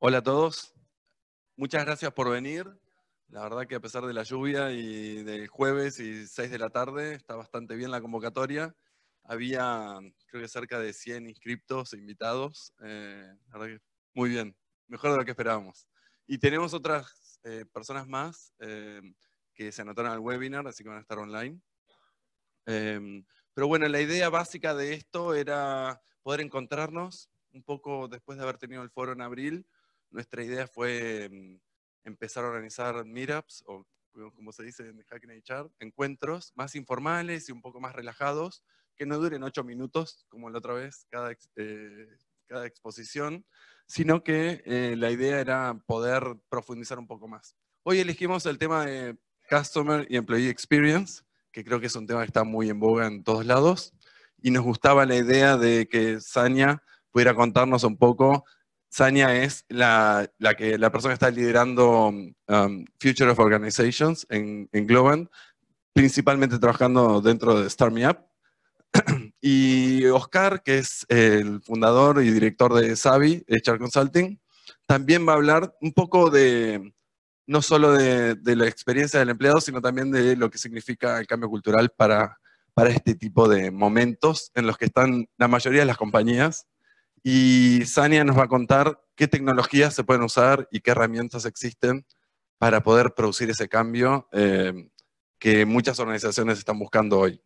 Hola a todos. Muchas gracias por venir. La verdad que a pesar de la lluvia y del jueves y 6 de la tarde, está bastante bien la convocatoria. Había, mm, creo que cerca de 100 inscriptos, invitados. Eh, muy bien, mejor de lo que esperábamos. Y tenemos otras eh, personas más eh, que se anotaron al webinar, así que van a estar online. pero bueno, la idea básica de esto era poder encontrarnos un poco después de haber tenido el foro en abril, nuestra idea fue mm, empezar a organizar meetups, o como se dice en Hackney Chart, encuentros más informales y un poco más relajados, que no duren ocho minutos, como la otra vez, cada, eh, exposición, sino que eh, la idea era poder profundizar un poco más. Hoy elegimos el tema de Customer y Employee Experience, que creo que es un tema que está muy en boga en todos lados, y nos gustaba la idea de que Sania pudiera contarnos un poco Sania es la, que, la persona que está liderando um, Future of Organizations en, en principalmente trabajando dentro de Start Me Up. y Oscar, que es el fundador y director de Savi, HR Consulting, también va a hablar un poco de, no solo de, de, la experiencia del empleado, sino también de lo que significa el cambio cultural para, para este tipo de momentos en los que están la mayoría de las compañías y Sania nos va a contar qué tecnologías se pueden usar y qué herramientas existen para poder producir ese cambio eh, que muchas organizaciones están buscando hoy.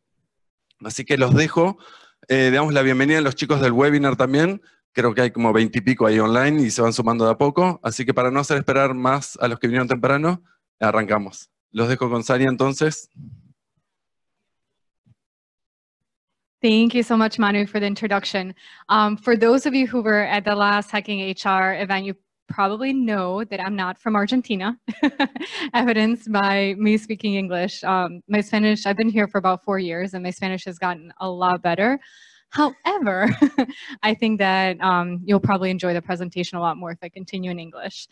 Así que los dejo, eh, damos la bienvenida a los chicos del webinar también, creo que hay como veintipico ahí online y se van sumando de a poco, así que para no hacer esperar más a los que vinieron temprano, arrancamos. Los dejo con Sania entonces. Thank you so much, Manu, for the introduction. Um, for those of you who were at the last Hacking HR event, you probably know that I'm not from Argentina, evidenced by me speaking English. Um, my Spanish, I've been here for about four years and my Spanish has gotten a lot better. However, I think that um, you'll probably enjoy the presentation a lot more if I continue in English.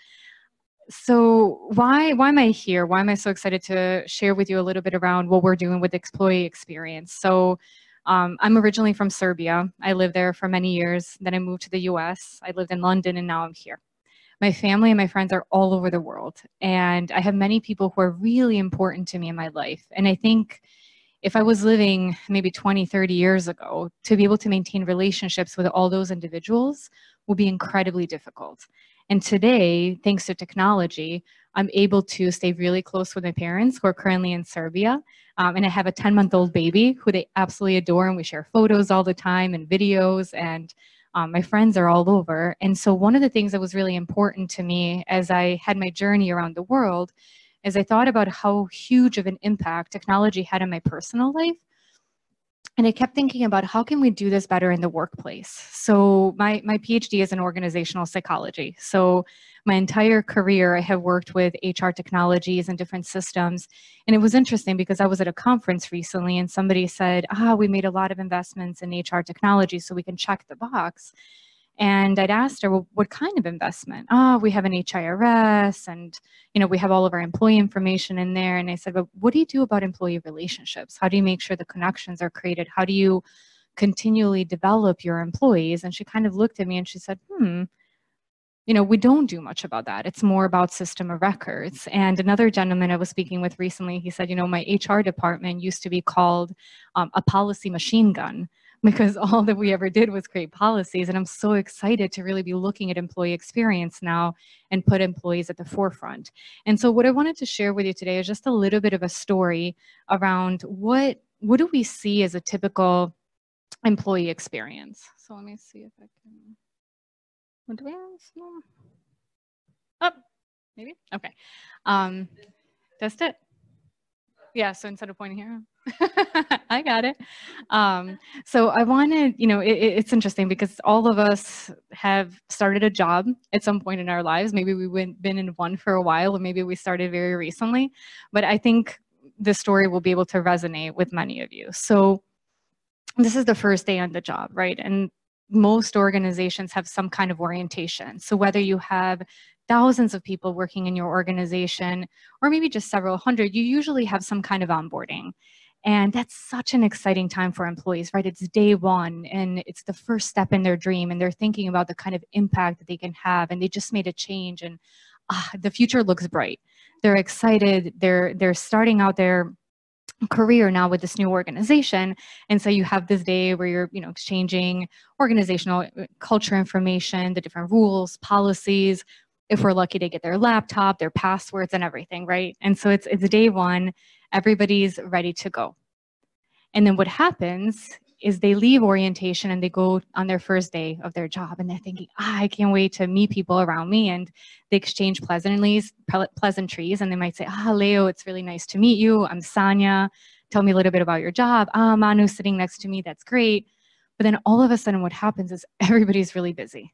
So why, why am I here? Why am I so excited to share with you a little bit around what we're doing with employee experience? So um, I'm originally from Serbia. I lived there for many years. Then I moved to the US. I lived in London and now I'm here. My family and my friends are all over the world. And I have many people who are really important to me in my life. And I think if I was living maybe 20, 30 years ago, to be able to maintain relationships with all those individuals would be incredibly difficult. And today, thanks to technology, I'm able to stay really close with my parents who are currently in Serbia. Um, and I have a 10 month old baby who they absolutely adore, and we share photos all the time and videos. And um, my friends are all over. And so, one of the things that was really important to me as I had my journey around the world is I thought about how huge of an impact technology had on my personal life and I kept thinking about how can we do this better in the workplace? So my, my PhD is in organizational psychology. So my entire career, I have worked with HR technologies and different systems. And it was interesting because I was at a conference recently and somebody said, ah, we made a lot of investments in HR technology so we can check the box. And I'd asked her, well, what kind of investment? Oh, we have an HIRS and, you know, we have all of our employee information in there. And I said, but what do you do about employee relationships? How do you make sure the connections are created? How do you continually develop your employees? And she kind of looked at me and she said, hmm, you know, we don't do much about that. It's more about system of records. And another gentleman I was speaking with recently, he said, you know, my HR department used to be called um, a policy machine gun because all that we ever did was create policies. And I'm so excited to really be looking at employee experience now and put employees at the forefront. And so what I wanted to share with you today is just a little bit of a story around what, what do we see as a typical employee experience. So let me see if I can, what do we have? Oh, maybe, okay. Um, test it. Yeah, so instead of pointing here, I got it. Um, so I wanted, you know, it, it's interesting because all of us have started a job at some point in our lives. Maybe we've been in one for a while, or maybe we started very recently. But I think this story will be able to resonate with many of you. So this is the first day on the job, right? And most organizations have some kind of orientation. So whether you have thousands of people working in your organization, or maybe just several hundred, you usually have some kind of onboarding. And that's such an exciting time for employees, right? It's day one and it's the first step in their dream, and they're thinking about the kind of impact that they can have. And they just made a change, and ah, the future looks bright. They're excited. They're they're starting out their career now with this new organization and so you have this day where you're you know exchanging organizational uh, culture information the different rules policies if we're lucky to get their laptop their passwords and everything right and so it's it's day one everybody's ready to go. And then what happens is they leave orientation and they go on their first day of their job and they're thinking, ah, I can't wait to meet people around me. And they exchange pleasantries, pleasantries and they might say, ah, Leo, it's really nice to meet you. I'm Sonia. Tell me a little bit about your job. Ah, Manu sitting next to me. That's great. But then all of a sudden what happens is everybody's really busy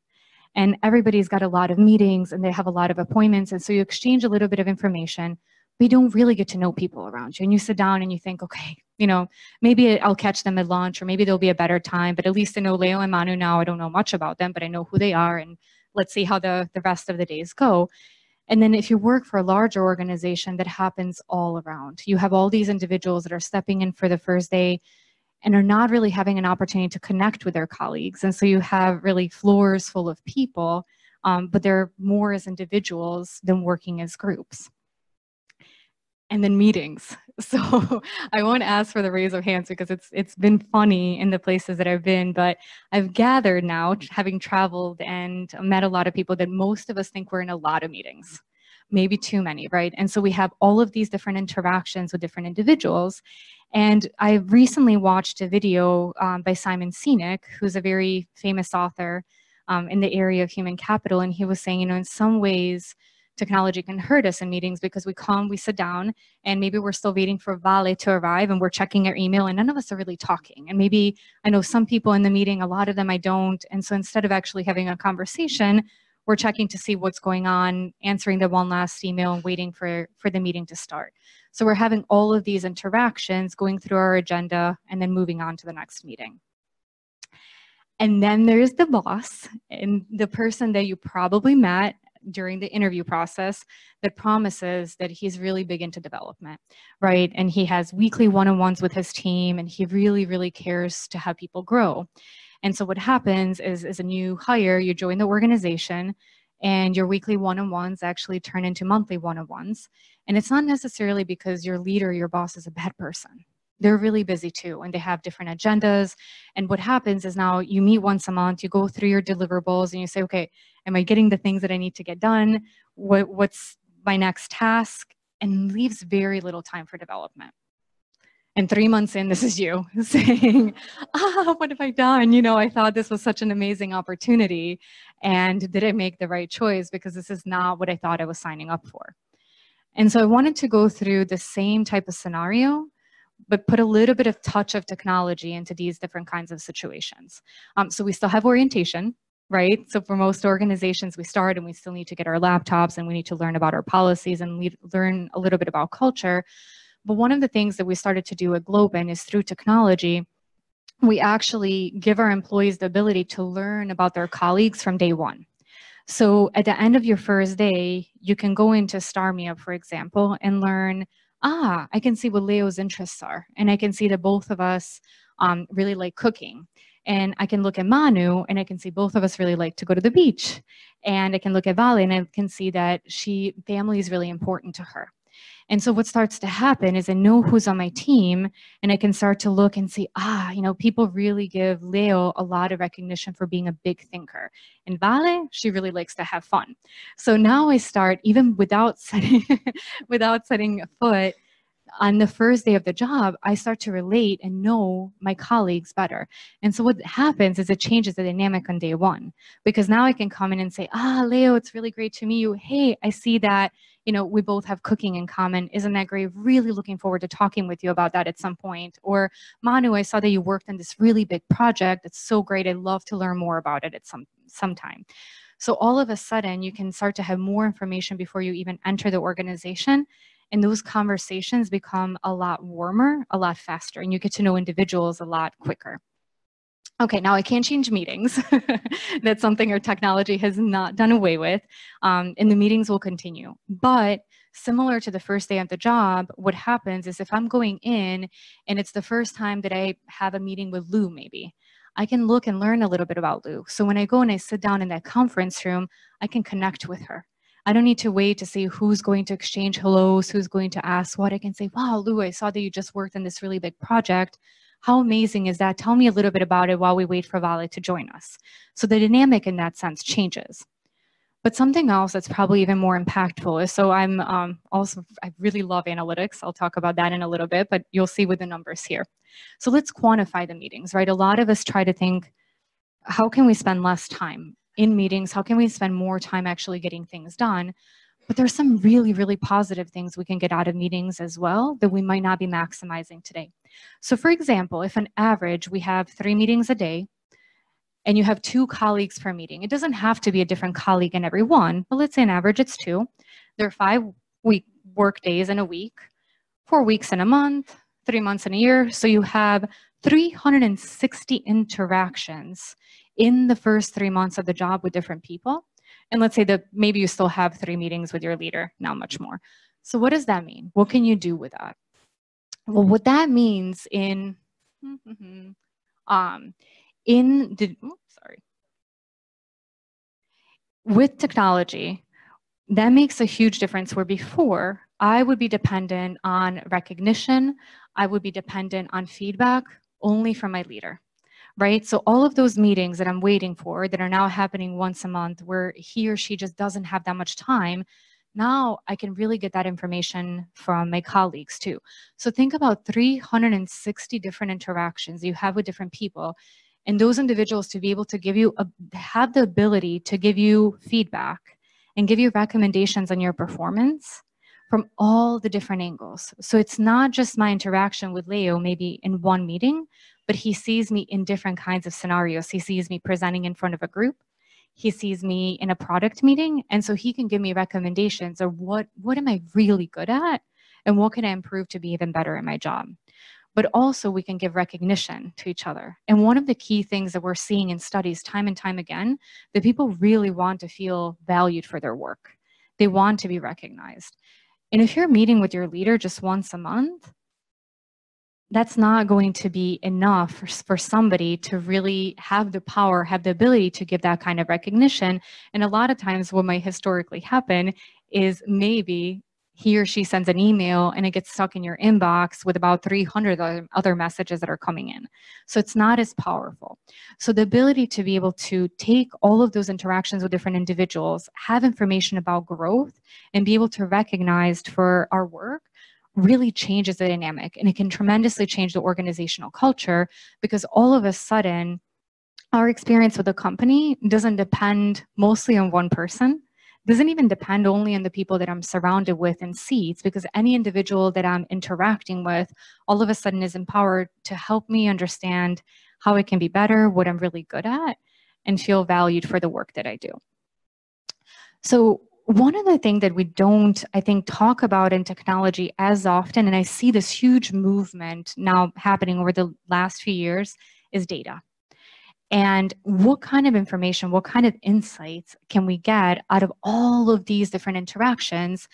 and everybody's got a lot of meetings and they have a lot of appointments. And so you exchange a little bit of information, we don't really get to know people around you. And you sit down and you think, okay, you know, maybe I'll catch them at lunch or maybe there'll be a better time. But at least I know Leo and Manu now. I don't know much about them, but I know who they are. And let's see how the, the rest of the days go. And then if you work for a larger organization, that happens all around. You have all these individuals that are stepping in for the first day and are not really having an opportunity to connect with their colleagues. And so you have really floors full of people, um, but they're more as individuals than working as groups and then meetings. So I won't ask for the raise of hands because it's it's been funny in the places that I've been, but I've gathered now, mm-hmm. having traveled and met a lot of people, that most of us think we're in a lot of meetings, maybe too many, right? And so we have all of these different interactions with different individuals. And I recently watched a video um, by Simon Sinek, who's a very famous author um, in the area of human capital, and he was saying, you know, in some ways technology can hurt us in meetings because we come, we sit down, and maybe we're still waiting for Vale to arrive and we're checking our email and none of us are really talking. And maybe I know some people in the meeting, a lot of them I don't. And so instead of actually having a conversation, we're checking to see what's going on, answering the one last email and waiting for, for the meeting to start. So we're having all of these interactions going through our agenda and then moving on to the next meeting. And then there's the boss and the person that you probably met during the interview process that promises that he's really big into development, right? And he has weekly one on ones with his team and he really, really cares to have people grow. And so what happens is, as a new hire, you join the organization and your weekly one on ones actually turn into monthly one on ones. And it's not necessarily because your leader, your boss, is a bad person they're really busy too and they have different agendas and what happens is now you meet once a month you go through your deliverables and you say okay am i getting the things that i need to get done what, what's my next task and leaves very little time for development and three months in this is you saying ah what have i done you know i thought this was such an amazing opportunity and did i make the right choice because this is not what i thought i was signing up for and so i wanted to go through the same type of scenario but put a little bit of touch of technology into these different kinds of situations. Um, so we still have orientation, right? So for most organizations, we start and we still need to get our laptops and we need to learn about our policies and we learn a little bit about culture. But one of the things that we started to do at Globin is through technology, we actually give our employees the ability to learn about their colleagues from day one. So at the end of your first day, you can go into StarMia, for example, and learn ah, I can see what Leo's interests are. And I can see that both of us um, really like cooking. And I can look at Manu and I can see both of us really like to go to the beach. And I can look at Vali, and I can see that she family is really important to her. And so what starts to happen is I know who's on my team and I can start to look and see, ah, you know, people really give Leo a lot of recognition for being a big thinker. And Vale, she really likes to have fun. So now I start, even without setting without setting a foot, on the first day of the job, I start to relate and know my colleagues better. And so what happens is it changes the dynamic on day one because now I can come in and say, ah, Leo, it's really great to meet you. Hey, I see that you know, we both have cooking in common. Isn't that great? Really looking forward to talking with you about that at some point. Or Manu, I saw that you worked on this really big project. It's so great. I'd love to learn more about it at some sometime. So all of a sudden you can start to have more information before you even enter the organization. And those conversations become a lot warmer, a lot faster, and you get to know individuals a lot quicker. Okay, now I can not change meetings. That's something our technology has not done away with, um, and the meetings will continue. But similar to the first day of the job, what happens is if I'm going in and it's the first time that I have a meeting with Lou, maybe, I can look and learn a little bit about Lou. So when I go and I sit down in that conference room, I can connect with her. I don't need to wait to see who's going to exchange hellos, who's going to ask what. I can say, wow, Lou, I saw that you just worked on this really big project. How amazing is that? Tell me a little bit about it while we wait for Vale to join us. So the dynamic in that sense changes. But something else that's probably even more impactful is so I'm um, also, I really love analytics. I'll talk about that in a little bit, but you'll see with the numbers here. So let's quantify the meetings, right? A lot of us try to think, how can we spend less time in meetings? How can we spend more time actually getting things done? But there's some really, really positive things we can get out of meetings as well that we might not be maximizing today. So for example, if on average we have three meetings a day, and you have two colleagues per meeting. It doesn't have to be a different colleague in every one, but let's say on average it's two. There are five week work days in a week, four weeks in a month, three months in a year. So you have 360 interactions in the first three months of the job with different people. And let's say that maybe you still have three meetings with your leader, not much more. So what does that mean? What can you do with that? Well, what that means in um, in the oops, sorry with technology, that makes a huge difference. Where before I would be dependent on recognition, I would be dependent on feedback only from my leader right? So all of those meetings that I'm waiting for that are now happening once a month where he or she just doesn't have that much time, now I can really get that information from my colleagues too. So think about 360 different interactions you have with different people and those individuals to be able to give you, a, have the ability to give you feedback and give you recommendations on your performance from all the different angles. So it's not just my interaction with Leo, maybe in one meeting, but he sees me in different kinds of scenarios. He sees me presenting in front of a group he sees me in a product meeting and so he can give me recommendations of what what am i really good at and what can i improve to be even better in my job but also we can give recognition to each other and one of the key things that we're seeing in studies time and time again that people really want to feel valued for their work they want to be recognized and if you're meeting with your leader just once a month that's not going to be enough for, for, somebody to really have the power, have the ability to give that kind of recognition. And a lot of times, what might historically happen is maybe he or she sends an email and it gets stuck in your inbox with about 300 other messages that are coming in. So it's not as powerful. So the ability to be able to take all of those interactions with different individuals, have information about growth, and be able to recognize for our work really changes the dynamic and it can tremendously change the organizational culture because all of a sudden our experience with a company doesn't depend mostly on one person doesn't even depend only on the people that I'm surrounded with and see. because any individual that I'm interacting with all of a sudden is empowered to help me understand how it can be better, what I'm really good at, and feel valued for the work that I do. So one of the things that we don't, I think, talk about in technology as often, and I see this huge movement now happening over the last few years, is data. And what kind of information, what kind of insights can we get out of all of these different interactions,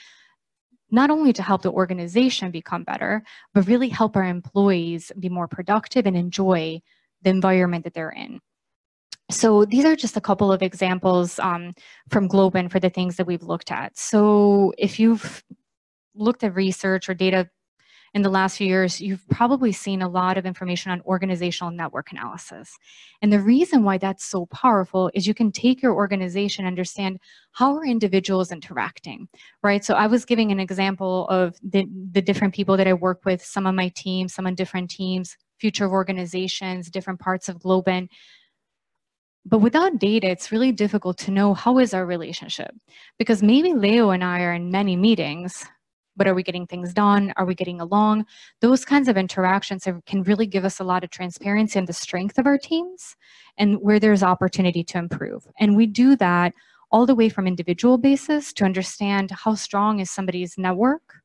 not only to help the organization become better, but really help our employees be more productive and enjoy the environment that they're in. So these are just a couple of examples um, from Globin for the things that we've looked at. So if you've looked at research or data in the last few years, you've probably seen a lot of information on organizational network analysis. And the reason why that's so powerful is you can take your organization understand how are individuals interacting, right? So I was giving an example of the, the different people that I work with, some of my team, some on different teams, future of organizations, different parts of Globin. But without data, it's really difficult to know how is our relationship. Because maybe Leo and I are in many meetings, but are we getting things done? Are we getting along? Those kinds of interactions are, can really give us a lot of transparency and the strength of our teams and where there's opportunity to improve. And we do that all the way from individual basis to understand how strong is somebody's network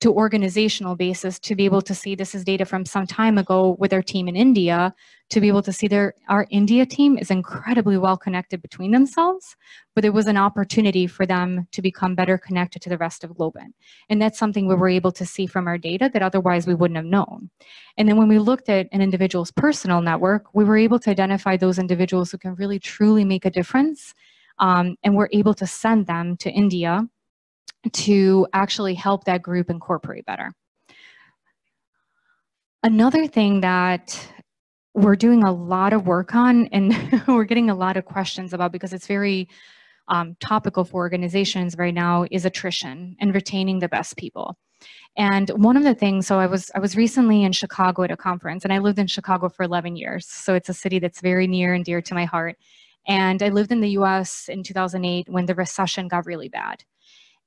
to organizational basis to be able to see this is data from some time ago with our team in India to be able to see their our India team is incredibly well connected between themselves but there was an opportunity for them to become better connected to the rest of Globin and that's something we were able to see from our data that otherwise we wouldn't have known and then when we looked at an individual's personal network we were able to identify those individuals who can really truly make a difference um, and we're able to send them to India to actually help that group incorporate better. Another thing that we're doing a lot of work on and we're getting a lot of questions about because it's very um, topical for organizations right now is attrition and retaining the best people. And one of the things, so I was I was recently in Chicago at a conference, and I lived in Chicago for 11 years. So it's a city that's very near and dear to my heart. And I lived in the U.S. in 2008 when the recession got really bad.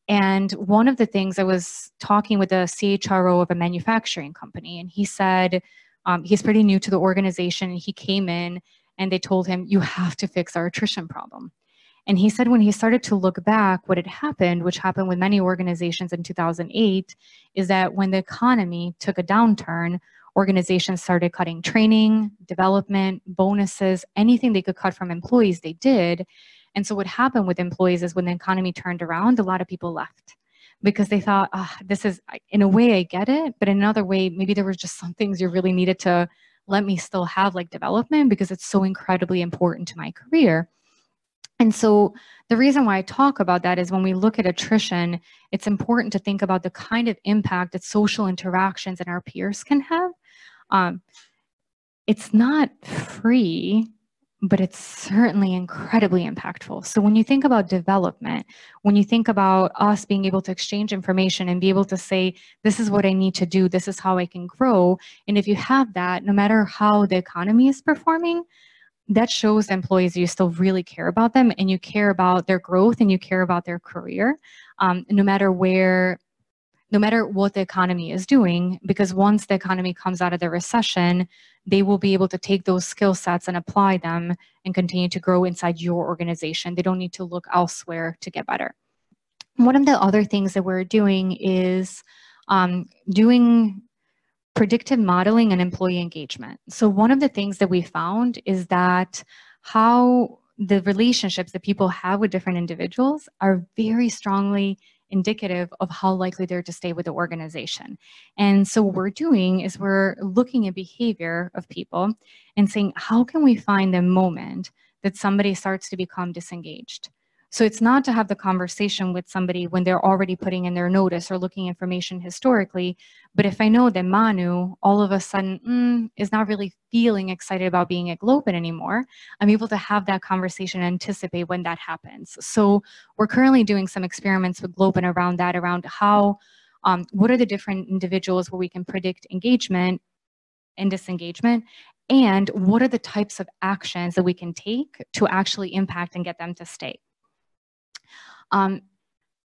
And one of the things I was talking with the CHRO of a manufacturing company, and he said um, he's pretty new to the organization. He came in and they told him, You have to fix our attrition problem. And he said when he started to look back, what had happened, which happened with many organizations in 2008, is that when the economy took a downturn, organizations started cutting training, development, bonuses, anything they could cut from employees, they did. And so what happened with employees is when the economy turned around, a lot of people left because they thought, oh, this is, in a way, I get it. But in another way, maybe there were just some things you really needed to let me still have like development because it's so incredibly important to my career. And so the reason why I talk about that is when we look at attrition, it's important to think about the kind of impact that social interactions and our peers can have. Um, it's not free but it's certainly incredibly impactful. So when you think about development, when you think about us being able to exchange information and be able to say, this is what I need to do, this is how I can grow. And if you have that, no matter how the economy is performing, that shows employees you still really care about them and you care about their growth and you care about their career, um, no matter where no matter what the economy is doing, because once the economy comes out of the recession, they will be able to take those skill sets and apply them and continue to grow inside your organization. They don't need to look elsewhere to get better. One of the other things that we're doing is um, doing predictive modeling and employee engagement. So one of the things that we found is that how the relationships that people have with different individuals are very strongly indicative of how likely they're to stay with the organization. And so what we're doing is we're looking at behavior of people and saying, how can we find the moment that somebody starts to become disengaged? So it's not to have the conversation with somebody when they're already putting in their notice or looking information historically. But if I know that Manu all of a sudden mm, is not really feeling excited about being at Globin anymore, I'm able to have that conversation and anticipate when that happens. So we're currently doing some experiments with Globin around that, around how, um, what are the different individuals where we can predict engagement and disengagement and what are the types of actions that we can take to actually impact and get them to stay um,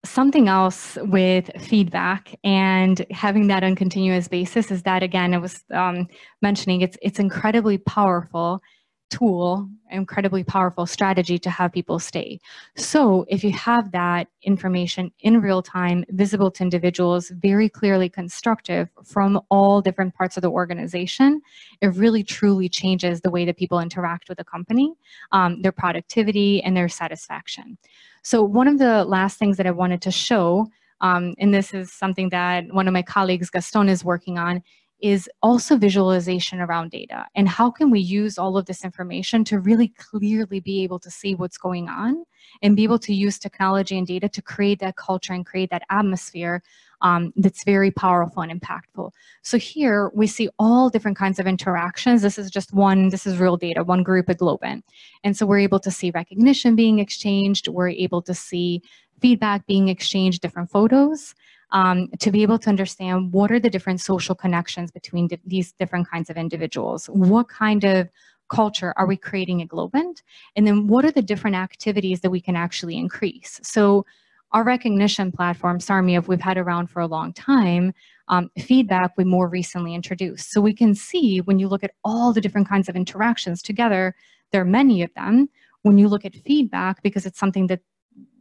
something else with feedback and having that on continuous basis is that again i was um, mentioning it's it's incredibly powerful tool, incredibly powerful strategy to have people stay. So if you have that information in real time, visible to individuals, very clearly constructive from all different parts of the organization, it really truly changes the way that people interact with the company, um, their productivity, and their satisfaction. So one of the last things that I wanted to show um, and this is something that one of my colleagues, Gaston, is working on, is also visualization around data and how can we use all of this information to really clearly be able to see what's going on and be able to use technology and data to create that culture and create that atmosphere um, that's very powerful and impactful. So here we see all different kinds of interactions. This is just one, this is real data, one group at Globin. And so we're able to see recognition being exchanged. We're able to see feedback being exchanged, different photos um, to be able to understand what are the different social connections between di these different kinds of individuals. What kind of culture are we creating at Globant? And then what are the different activities that we can actually increase? So our recognition platform, Sarmiev, we've had around for a long time. Um, feedback we more recently introduced. So we can see when you look at all the different kinds of interactions together, there are many of them. When you look at feedback, because it's something that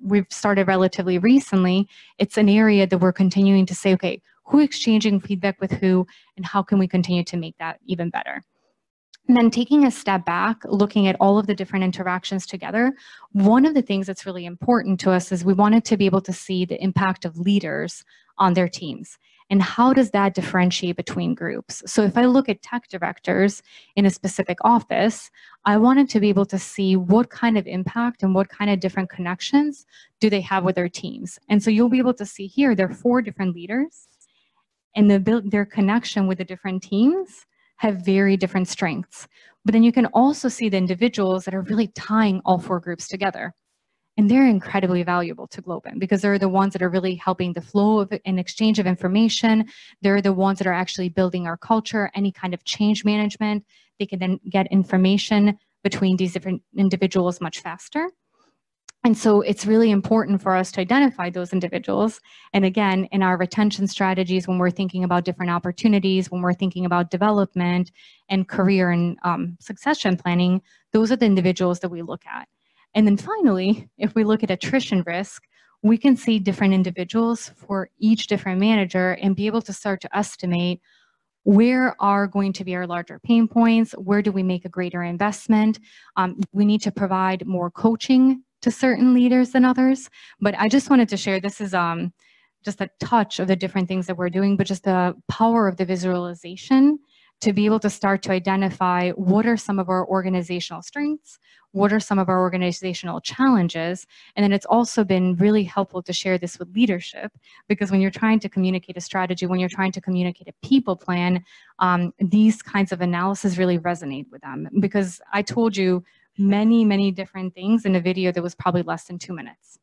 we've started relatively recently, it's an area that we're continuing to say, okay, who exchanging feedback with who, and how can we continue to make that even better? And then taking a step back, looking at all of the different interactions together, one of the things that's really important to us is we wanted to be able to see the impact of leaders on their teams and how does that differentiate between groups? So if I look at tech directors in a specific office, I wanted to be able to see what kind of impact and what kind of different connections do they have with their teams. And so you'll be able to see here, there are four different leaders and the, their connection with the different teams have very different strengths. But then you can also see the individuals that are really tying all four groups together. And they're incredibly valuable to Globin because they're the ones that are really helping the flow of and exchange of information. They're the ones that are actually building our culture, any kind of change management. They can then get information between these different individuals much faster. And so it's really important for us to identify those individuals. And again, in our retention strategies, when we're thinking about different opportunities, when we're thinking about development and career and um, succession planning, those are the individuals that we look at. And then finally, if we look at attrition risk, we can see different individuals for each different manager and be able to start to estimate where are going to be our larger pain points? Where do we make a greater investment? Um, we need to provide more coaching to certain leaders than others. But I just wanted to share this is um, just a touch of the different things that we're doing, but just the power of the visualization to be able to start to identify what are some of our organizational strengths, what are some of our organizational challenges? And then it's also been really helpful to share this with leadership because when you're trying to communicate a strategy, when you're trying to communicate a people plan, um, these kinds of analysis really resonate with them because I told you many, many different things in a video that was probably less than two minutes.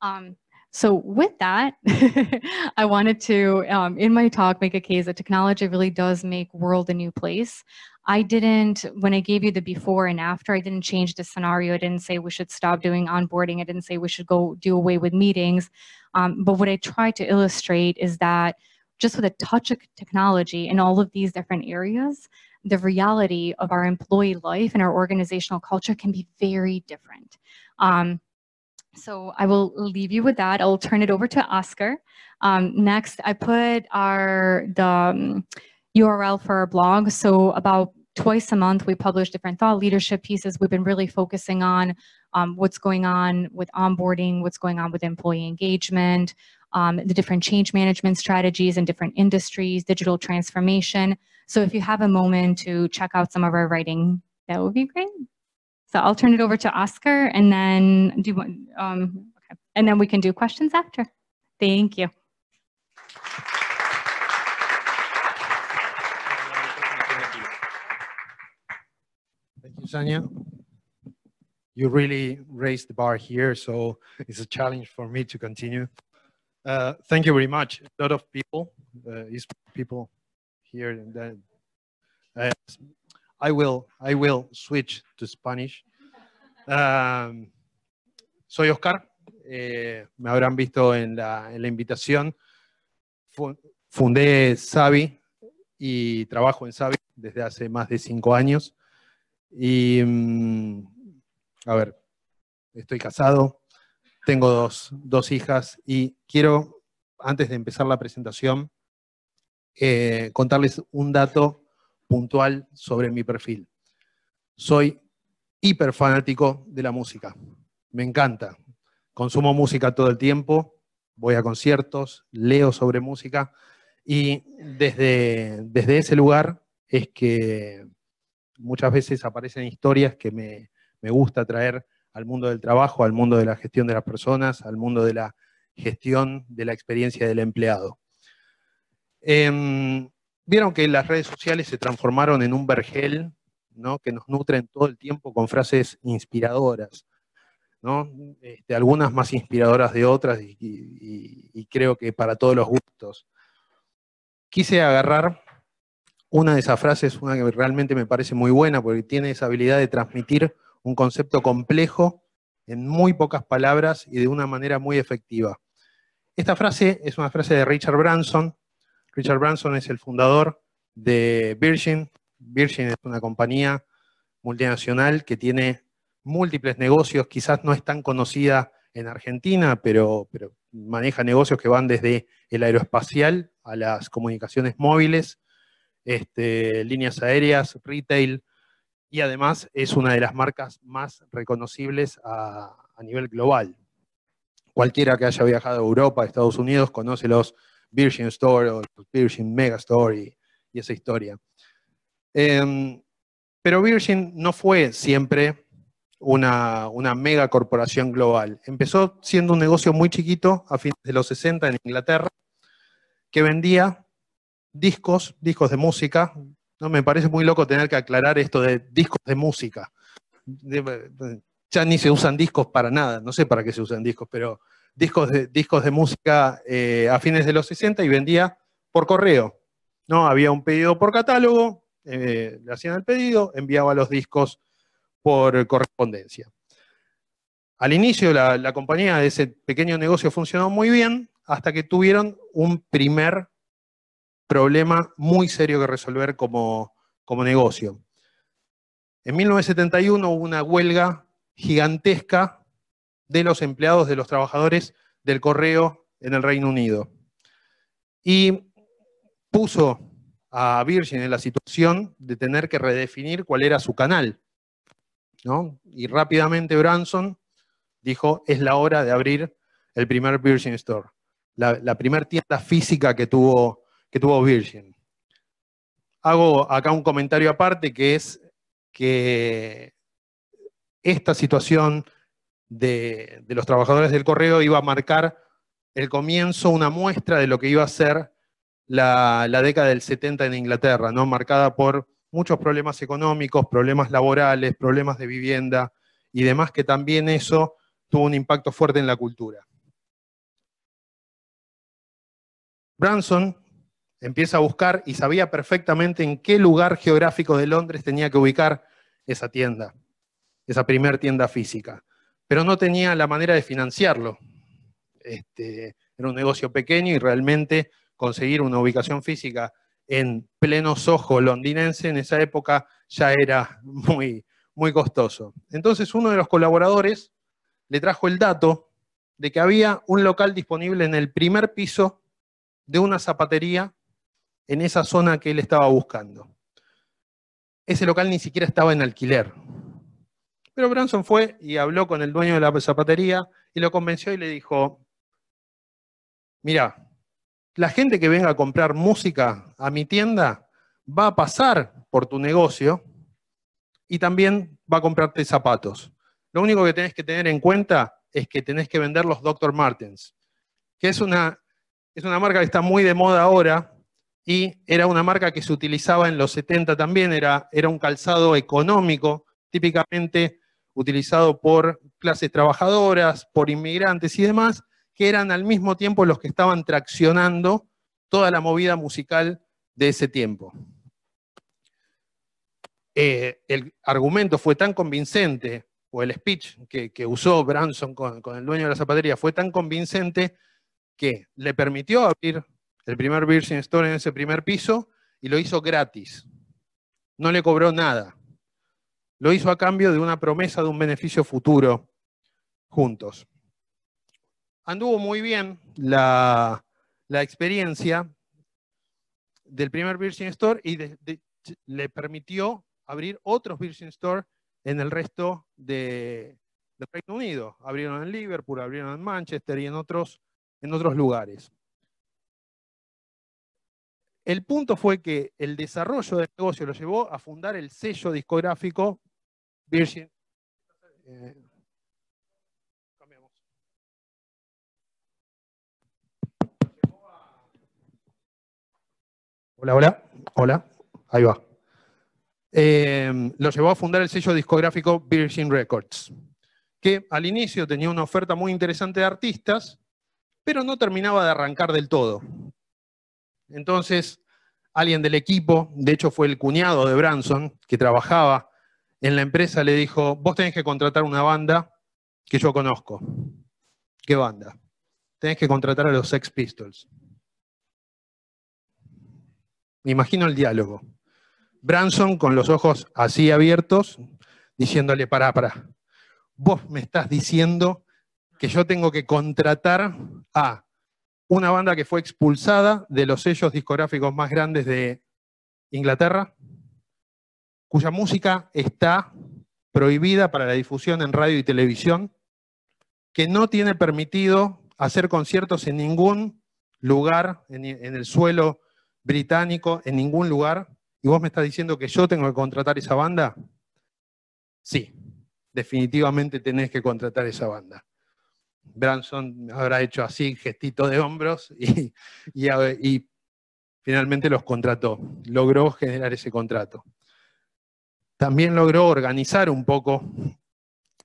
Um, so with that, I wanted to, um, in my talk, make a case that technology really does make world a new place. I didn't, when I gave you the before and after, I didn't change the scenario. I didn't say we should stop doing onboarding. I didn't say we should go do away with meetings. Um, but what I try to illustrate is that just with a touch of technology in all of these different areas, the reality of our employee life and our organizational culture can be very different. Um, so I will leave you with that. I'll turn it over to Oscar. Um, next, I put our the um, URL for our blog. So about twice a month we publish different thought leadership pieces we've been really focusing on um, what's going on with onboarding what's going on with employee engagement um, the different change management strategies in different industries digital transformation so if you have a moment to check out some of our writing that would be great so i'll turn it over to oscar and then do um, okay. and then we can do questions after thank you Sanya. You really raised the bar here, so it's a challenge for me to continue. Uh, thank you very much. A lot of people, uh, people here, and then uh, I will I will switch to Spanish. Um, soy Oscar. Eh, me habrán visto en la, en la invitación. Fundé Savi y trabajo en Savi desde hace más de cinco años. Y, mm, a ver, estoy casado, tengo dos, hijas y quiero, antes de empezar la presentación, eh, contarles un dato puntual sobre mi perfil. Soy hiper fanático de la música. Me encanta. Consumo música todo el tiempo, voy a conciertos, leo sobre música y desde, desde ese lugar es que muchas veces aparecen historias que me, gusta traer al mundo del trabajo, al mundo de la gestión de las personas, al mundo de la gestión de la experiencia del empleado. Em, vieron que las redes sociales se transformaron en un vergel que nos nutren todo el tiempo con frases inspiradoras, ¿no? Este, algunas más inspiradoras de otras y creo que para todos los gustos. Quise agarrar una de esas frases, una que realmente me parece muy buena, porque tiene esa habilidad de transmitir un concepto complejo en muy pocas palabras y de una manera muy efectiva. Esta frase es una frase de Richard Branson. Richard Branson es el fundador de Virgin. Virgin es una compañía multinacional que tiene múltiples negocios, quizás no es tan conocida en Argentina, pero, pero maneja negocios que van desde el aeroespacial a las comunicaciones móviles este, líneas aéreas, retail, y además es una de las marcas más reconocibles a, nivel global. Cualquiera que haya viajado a Europa, Estados Unidos, conoce los Virgin Store o Virgin Megastore y, y esa historia. Em, pero Virgin no fue siempre una, una, mega corporación global. Empezó siendo un negocio muy chiquito a fines de los 60 en Inglaterra, que vendía discos, discos de música. No me parece muy loco tener que aclarar esto de discos de música. ya ni se usan discos para nada, no sé para qué se usan discos, pero discos de, discos de música eh, a fines de los 60 y vendía por correo. ¿no? Había un pedido por catálogo, eh, le hacían el pedido, enviaba los discos por correspondencia. Al inicio la compañía de ese pequeño negocio funcionó muy bien hasta que tuvieron un primer problema muy serio que resolver como, como negocio. En 1971 hubo una huelga gigantesca de los empleados, de los trabajadores del correo en el Reino Unido. Y puso a Virgin en la situación de tener que redefinir cuál era su canal. Y rápidamente Branson dijo, es la hora de abrir el primer Virgin Store, la, la primera tienda física que tuvo que tuvo Virgin. Hago acá un comentario aparte que es que esta situación de, los trabajadores del correo iba a marcar el comienzo, una muestra de lo que iba a ser la, década del 70 en Inglaterra, ¿no? marcada por muchos problemas económicos, problemas laborales, problemas de vivienda y demás, que también eso tuvo un impacto fuerte en la cultura. Branson empieza a buscar y sabía perfectamente en qué lugar geográfico de Londres tenía que ubicar esa tienda, esa primer tienda física. Pero no tenía la manera de financiarlo. Este, era un negocio pequeño y realmente conseguir una ubicación física en pleno sojo londinense en esa época ya era muy, muy costoso. Entonces uno de los colaboradores le trajo el dato de que había un local disponible en el primer piso de una zapatería en esa zona que él estaba buscando. Ese local ni siquiera estaba en alquiler. Pero Branson fue y habló con el dueño de la zapatería y lo convenció y le dijo, mira, la gente que venga a comprar música a mi tienda va a pasar por tu negocio y también va a comprarte zapatos. Lo único que tenés que tener en cuenta es que tenés que vender los Dr. Martens, que es una, es una marca que está muy de moda ahora, y era una marca que se utilizaba en los 70 también, era, era un calzado económico, típicamente utilizado por clases trabajadoras, por inmigrantes y demás, que eran al mismo tiempo los que estaban traccionando toda la movida musical de ese tiempo. Eh, el argumento fue tan convincente, o el speech que, usó Branson con, el dueño de la zapatería fue tan convincente que le permitió abrir el primer Virgin Store en ese primer piso y lo hizo gratis. No le cobró nada. Lo hizo a cambio de una promesa de un beneficio futuro juntos. Anduvo muy bien la, experiencia del primer Virgin Store y le permitió abrir otros Virgin Store en el resto de, del Reino Unido. Abrieron en Liverpool, abrieron en Manchester y en otros, en otros lugares. El punto fue que el desarrollo del negocio lo llevó a fundar el sello discográfico Virgin. hola, hola, hola, ahí va. Em, lo llevó a fundar el sello discográfico Virgin Records, que al inicio tenía una oferta muy interesante de artistas, pero no terminaba de arrancar del todo. Entonces, alguien del equipo, de hecho fue el cuñado de Branson, que trabajaba en la empresa, le dijo, vos tenés que contratar una banda que yo conozco. ¿Qué banda? Tenés que contratar a los Sex Pistols. Me imagino el diálogo. Branson con los ojos así abiertos, diciéndole, pará, pará, vos me estás diciendo que yo tengo que contratar a una banda que fue expulsada de los sellos discográficos más grandes de Inglaterra, cuya música está prohibida para la difusión en radio y televisión, que no tiene permitido hacer conciertos en ningún lugar, en, el suelo británico, en ningún lugar, y vos me estás diciendo que yo tengo que contratar esa banda, sí, definitivamente tenés que contratar esa banda. Branson habrá hecho así, gestito de hombros, y, finalmente los contrató. Logró generar ese contrato. También logró organizar un poco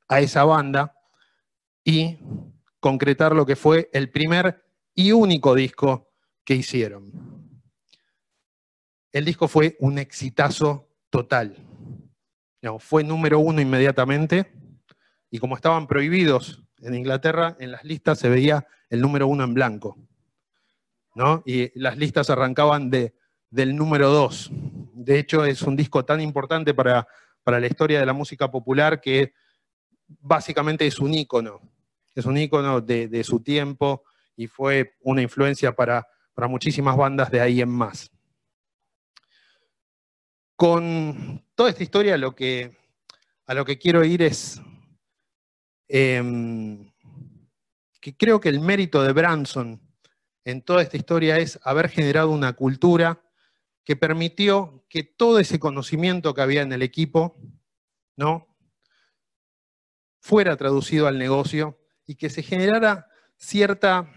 a esa banda y concretar lo que fue el primer y único disco que hicieron. El disco fue un exitazo total. fue número uno inmediatamente y como estaban prohibidos en Inglaterra en las listas se veía el número uno en blanco, Y las listas arrancaban de, del número dos. De hecho, es un disco tan importante para, la historia de la música popular que básicamente es un ícono, es un ícono de, su tiempo y fue una influencia para, para muchísimas bandas de ahí en más. Con toda esta historia a lo que quiero ir es Em, que creo que el mérito de Branson en toda esta historia es haber generado una cultura que permitió que todo ese conocimiento que había en el equipo, ¿no? fuera traducido al negocio y que se generara cierta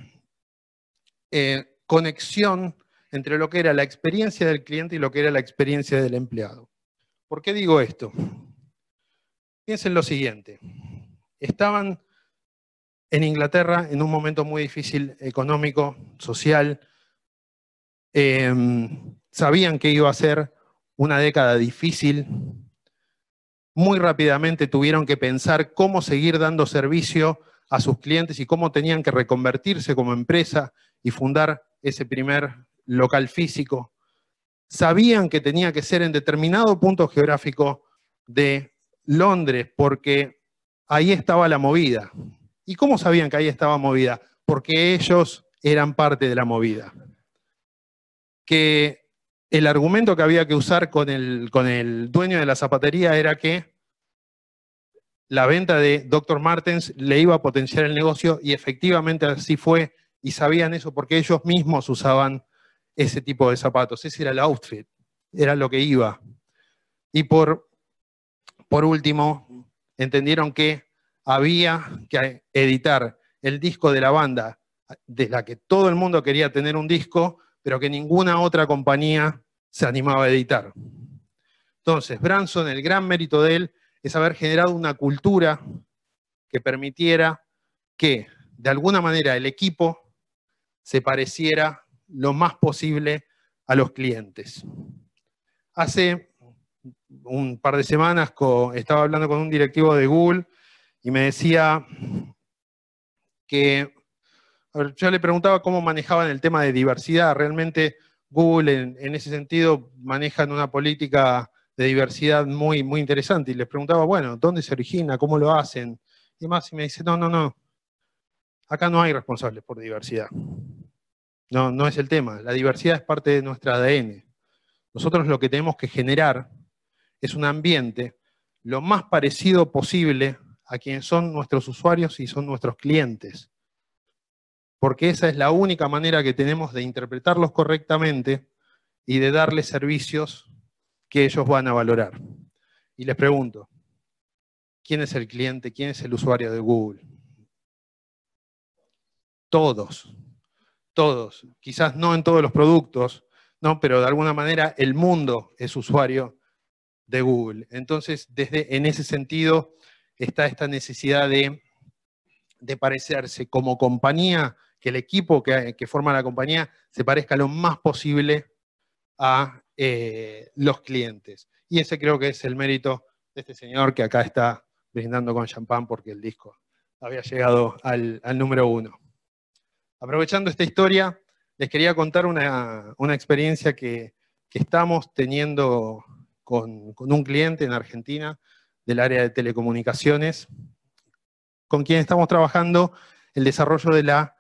eh, conexión entre lo que era la experiencia del cliente y lo que era la experiencia del empleado. ¿Por qué digo esto? Piensen lo siguiente estaban en Inglaterra en un momento muy difícil económico, social. Em, sabían que iba a ser una década difícil. Muy rápidamente tuvieron que pensar cómo seguir dando servicio a sus clientes y cómo tenían que reconvertirse como empresa y fundar ese primer local físico. Sabían que tenía que ser en determinado punto geográfico de Londres, porque ahí estaba la movida. ¿Y cómo sabían que ahí estaba movida? Porque ellos eran parte de la movida. Que el argumento que había que usar con el, con el dueño de la zapatería era que la venta de Dr. Martens le iba a potenciar el negocio y efectivamente así fue y sabían eso porque ellos mismos usaban ese tipo de zapatos. Ese era el outfit, era lo que iba. Y por, por último, entendieron que había que editar el disco de la banda de la que todo el mundo quería tener un disco, pero que ninguna otra compañía se animaba a editar. Entonces, Branson, el gran mérito de él es haber generado una cultura que permitiera que, de alguna manera, el equipo se pareciera lo más posible a los clientes. Hace un par de semanas estaba hablando con un directivo de Google y me decía que, yo le preguntaba cómo manejaban el tema de diversidad. Realmente Google en, ese sentido manejan una política de diversidad muy, muy interesante. Y les preguntaba, bueno, ¿dónde se origina? ¿Cómo lo hacen? Y más, y me dice, no, no, no, acá no hay responsables por diversidad. No, no es el tema. La diversidad es parte de nuestra ADN. Nosotros lo que tenemos que generar es un ambiente lo más parecido posible a quienes son nuestros usuarios y son nuestros clientes. Porque esa es la única manera que tenemos de interpretarlos correctamente y de darles servicios que ellos van a valorar. Y les pregunto, ¿quién es el cliente? ¿Quién es el usuario de Google? Todos, todos. Quizás no en todos los productos, ¿no? pero de alguna manera el mundo es usuario de Google. Entonces, desde, en ese sentido, está esta necesidad de, parecerse como compañía, que el equipo que, forma la compañía se parezca lo más posible a eh, los clientes. Y ese creo que es el mérito de este señor que acá está brindando con champán porque el disco había llegado al, número uno. Aprovechando esta historia, les quería contar una, experiencia que, que estamos teniendo con, un cliente en Argentina del área de telecomunicaciones, con quien estamos trabajando el desarrollo de la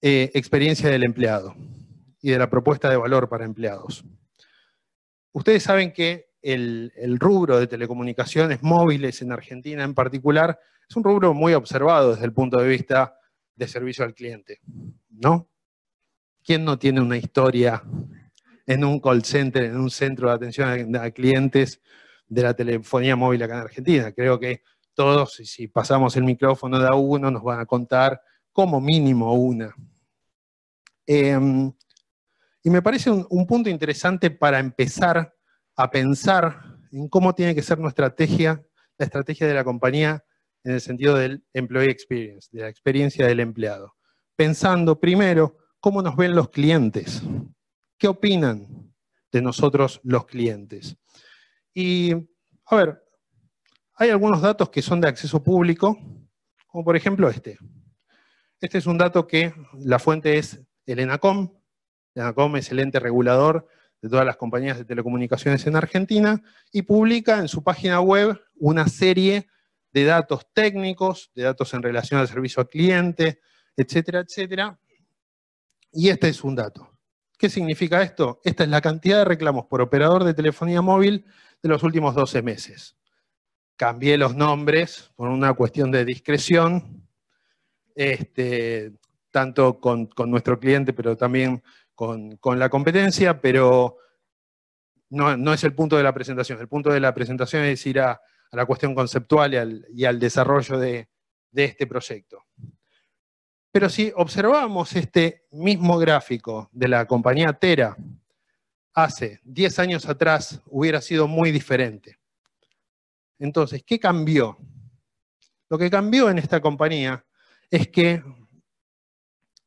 eh, experiencia del empleado y de la propuesta de valor para empleados. Ustedes saben que el, rubro de telecomunicaciones móviles en Argentina en particular es un rubro muy observado desde el punto de vista de servicio al cliente, ¿no? ¿Quién no tiene una historia en un call center, en un centro de atención a, clientes de la telefonía móvil acá en Argentina. Creo que todos, si pasamos el micrófono de a uno, nos van a contar como mínimo una. Em, y me parece un punto interesante para empezar a pensar en cómo tiene que ser nuestra estrategia, la estrategia de la compañía en el sentido del employee experience, de la experiencia del empleado. Pensando primero cómo nos ven los clientes, qué opinan de nosotros los clientes. Y, a ver, hay algunos datos que son de acceso público, como por ejemplo este. Este es un dato que la fuente es el ENACOM. El ENACOM es el ente regulador de todas las compañías de telecomunicaciones en Argentina y publica en su página web una serie de datos técnicos, de datos en relación al servicio al cliente, etcétera, etcétera. Y este es un dato. ¿Qué significa esto? Esta es la cantidad de reclamos por operador de telefonía móvil de los últimos 12 meses. Cambié los nombres por una cuestión de discreción, este, tanto con, nuestro cliente, pero también con, la competencia, pero no, es el punto de la presentación. El punto de la presentación es ir a, la cuestión conceptual y al, desarrollo de este proyecto. Pero si observamos este mismo gráfico de la compañía Tera, hace 10 años atrás hubiera sido muy diferente. Entonces, ¿qué cambió? Lo que cambió en esta compañía es que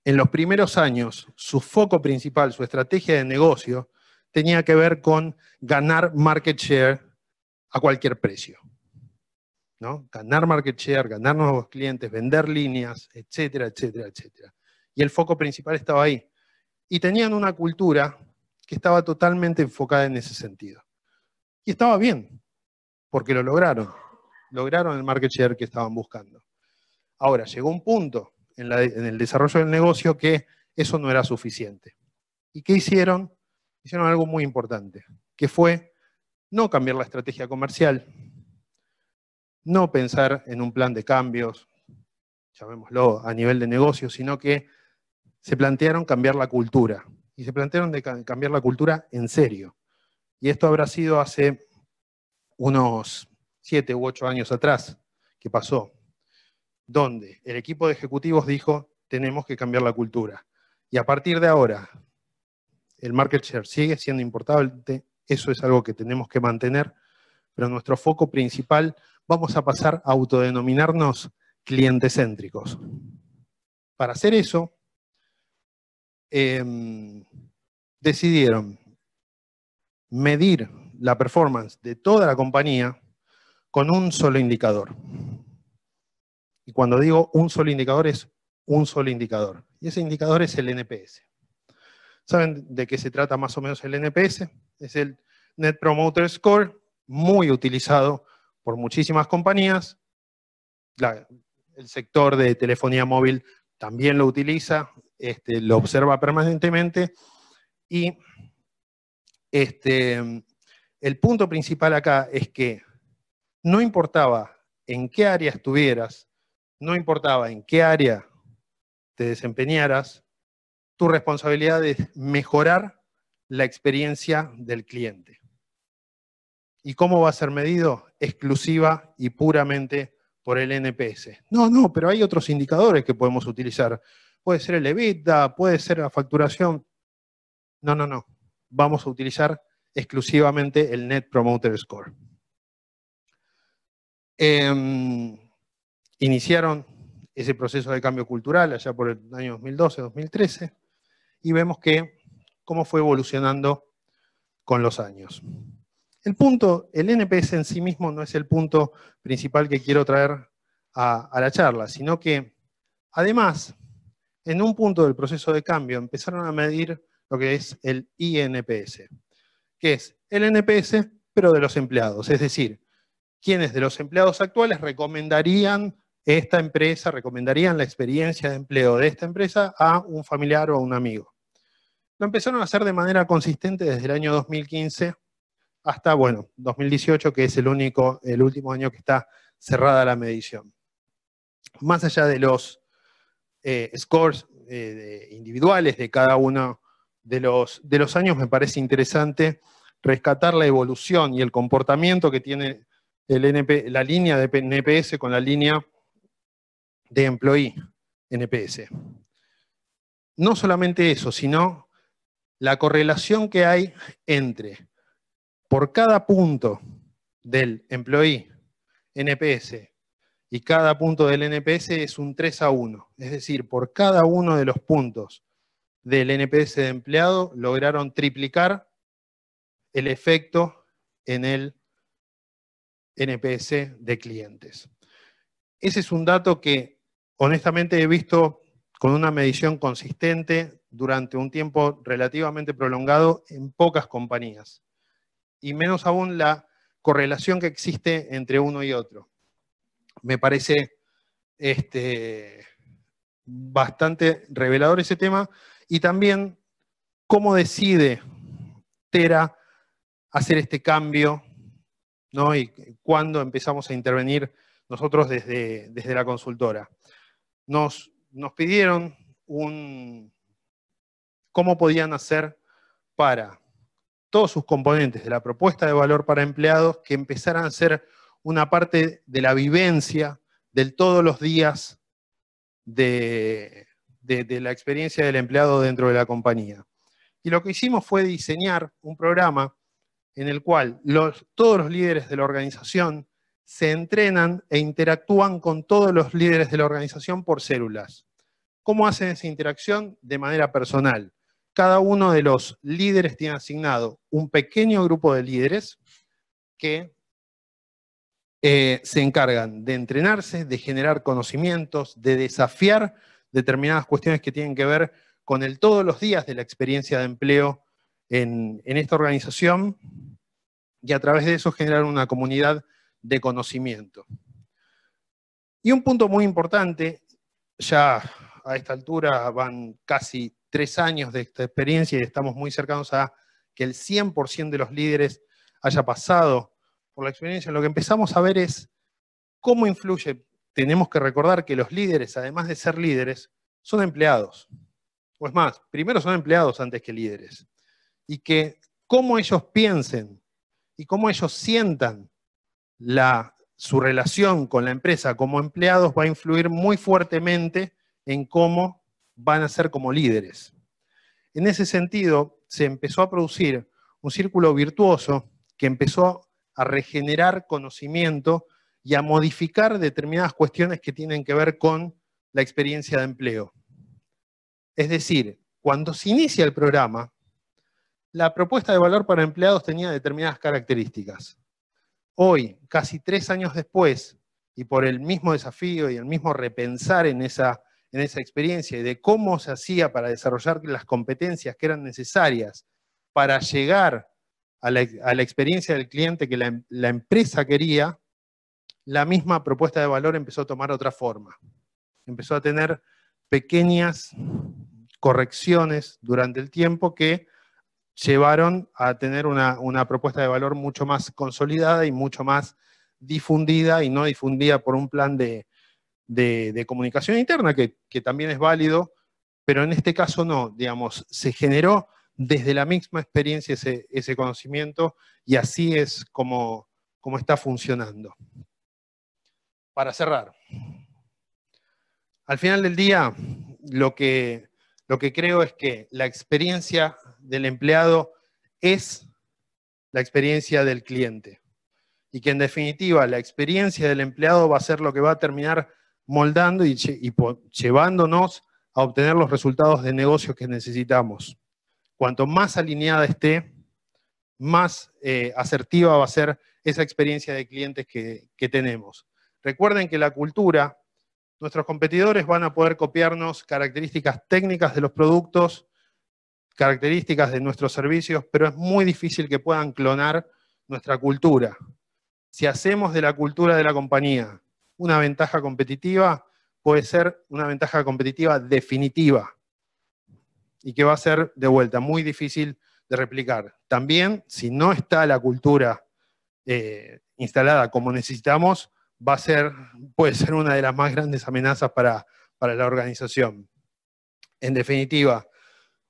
en los primeros años su foco principal, su estrategia de negocio, tenía que ver con ganar market share a cualquier precio. Ganar market share, ganar nuevos clientes, vender líneas, etcétera, etcétera, etcétera. Y el foco principal estaba ahí. Y tenían una cultura que estaba totalmente enfocada en ese sentido. Y estaba bien, porque lo lograron. Lograron el market share que estaban buscando. Ahora, llegó un punto en, en el desarrollo del negocio que eso no era suficiente. ¿Y qué hicieron? Hicieron algo muy importante, que fue no cambiar la estrategia comercial, no pensar en un plan de cambios, llamémoslo a nivel de negocio, sino que se plantearon cambiar la cultura. Y se plantearon de cambiar la cultura en serio. Y esto habrá sido hace unos siete u ocho años atrás que pasó, donde el equipo de ejecutivos dijo, tenemos que cambiar la cultura. Y a partir de ahora, el market share sigue siendo importante, eso es algo que tenemos que mantener, pero nuestro foco principal vamos a pasar a autodenominarnos céntricos. Para hacer eso, em, decidieron medir la performance de toda la compañía con un solo indicador. Y cuando digo un solo indicador es un solo indicador. Y ese indicador es el NPS. ¿Saben de qué se trata más o menos el NPS? Es el Net Promoter Score, muy utilizado por muchísimas compañías. el sector de telefonía móvil también lo utiliza, este, lo observa permanentemente. Y este, el punto principal acá es que no importaba en qué área estuvieras, no importaba en qué área te desempeñaras, tu responsabilidad es mejorar la experiencia del cliente. ¿Y cómo va a ser medido? exclusiva y puramente por el NPS. No, no, pero hay otros indicadores que podemos utilizar. Puede ser el EBITDA, puede ser la facturación. No, no, no. Vamos a utilizar exclusivamente el Net Promoter Score. Em, iniciaron ese proceso de cambio cultural allá por el año 2012-2013 y vemos que cómo fue evolucionando con los años. El punto, el NPS en sí mismo no es el punto principal que quiero traer a, la charla, sino que además, en un punto del proceso de cambio empezaron a medir lo que es el INPS, que es el NPS pero de los empleados, es decir, quienes de los empleados actuales recomendarían esta empresa, recomendarían la experiencia de empleo de esta empresa a un familiar o a un amigo. Lo empezaron a hacer de manera consistente desde el año 2015 hasta, bueno, 2018, que es el, único, el último año que está cerrada la medición. Más allá de los eh, scores eh, individuales de cada uno de los, años, me parece interesante rescatar la evolución y el comportamiento que tiene la línea de NPS con la línea de employee NPS. No solamente eso, sino la correlación que hay entre por cada punto del employee NPS y cada punto del NPS es un 3 a 1. Es decir, por cada uno de los puntos del NPS de empleado lograron triplicar el efecto en el NPS de clientes. Ese es un dato que honestamente he visto con una medición consistente durante un tiempo relativamente prolongado en pocas compañías y menos aún la correlación que existe entre uno y otro. Me parece este, bastante revelador ese tema y también cómo decide Tera hacer este cambio ¿no? y cuándo empezamos a intervenir nosotros desde, desde la consultora. Nos, nos pidieron un, cómo podían hacer para todos sus componentes de la propuesta de valor para empleados que empezaran a ser una parte de la vivencia del todos los días de, la experiencia del empleado dentro de la compañía. Y lo que hicimos fue diseñar un programa en el cual todos los líderes de la organización se entrenan e interactúan con todos los líderes de la organización por células. ¿Cómo hacen esa interacción? De manera personal cada uno de los líderes tiene asignado un pequeño grupo de líderes que eh, se encargan de entrenarse, de generar conocimientos, de desafiar determinadas cuestiones que tienen que ver con el todos los días de la experiencia de empleo en, en esta organización y a través de eso generar una comunidad de conocimiento. Y un punto muy importante, ya a esta altura van casi tres años de esta experiencia y estamos muy cercanos a que el 100% de los líderes haya pasado por la experiencia, lo que empezamos a ver es cómo influye. Tenemos que recordar que los líderes, además de ser líderes, son empleados. O es más, primero son empleados antes que líderes. Y que cómo ellos piensen y cómo ellos sientan la, su relación con la empresa como empleados va a influir muy fuertemente en cómo van a ser como líderes. En ese sentido, se empezó a producir un círculo virtuoso que empezó a regenerar conocimiento y a modificar determinadas cuestiones que tienen que ver con la experiencia de empleo. Es decir, cuando se inicia el programa, la propuesta de valor para empleados tenía determinadas características. Hoy, casi tres años después, y por el mismo desafío y el mismo repensar en esa en esa experiencia y de cómo se hacía para desarrollar las competencias que eran necesarias para llegar a la, experiencia del cliente que em, la, empresa quería, la misma propuesta de valor empezó a tomar otra forma. Empezó a tener pequeñas correcciones durante el tiempo que llevaron a tener una, propuesta de valor mucho más consolidada y mucho más difundida y no difundida por un plan de, de, comunicación interna, que, también es válido, pero en este caso no, digamos, se generó desde la misma experiencia ese, conocimiento y así es como, está funcionando. Para cerrar, al final del día, lo que, lo que creo es que la experiencia del empleado es la experiencia del cliente. Y que en definitiva la experiencia del empleado va a ser lo que va a terminar moldando y, llevándonos a obtener los resultados de negocios que necesitamos. Cuanto más alineada esté, más eh, asertiva va a ser esa experiencia de clientes que tenemos. Recuerden que la cultura, nuestros competidores van a poder copiarnos características técnicas de los productos, características de nuestros servicios, pero es muy difícil que puedan clonar nuestra cultura. Si hacemos de la cultura de la compañía una ventaja competitiva puede ser una ventaja competitiva definitiva y que va a ser de vuelta muy difícil de replicar. También, si no está la cultura eh, instalada como necesitamos, va a ser, puede ser una de las más grandes amenazas para, la organización. En definitiva,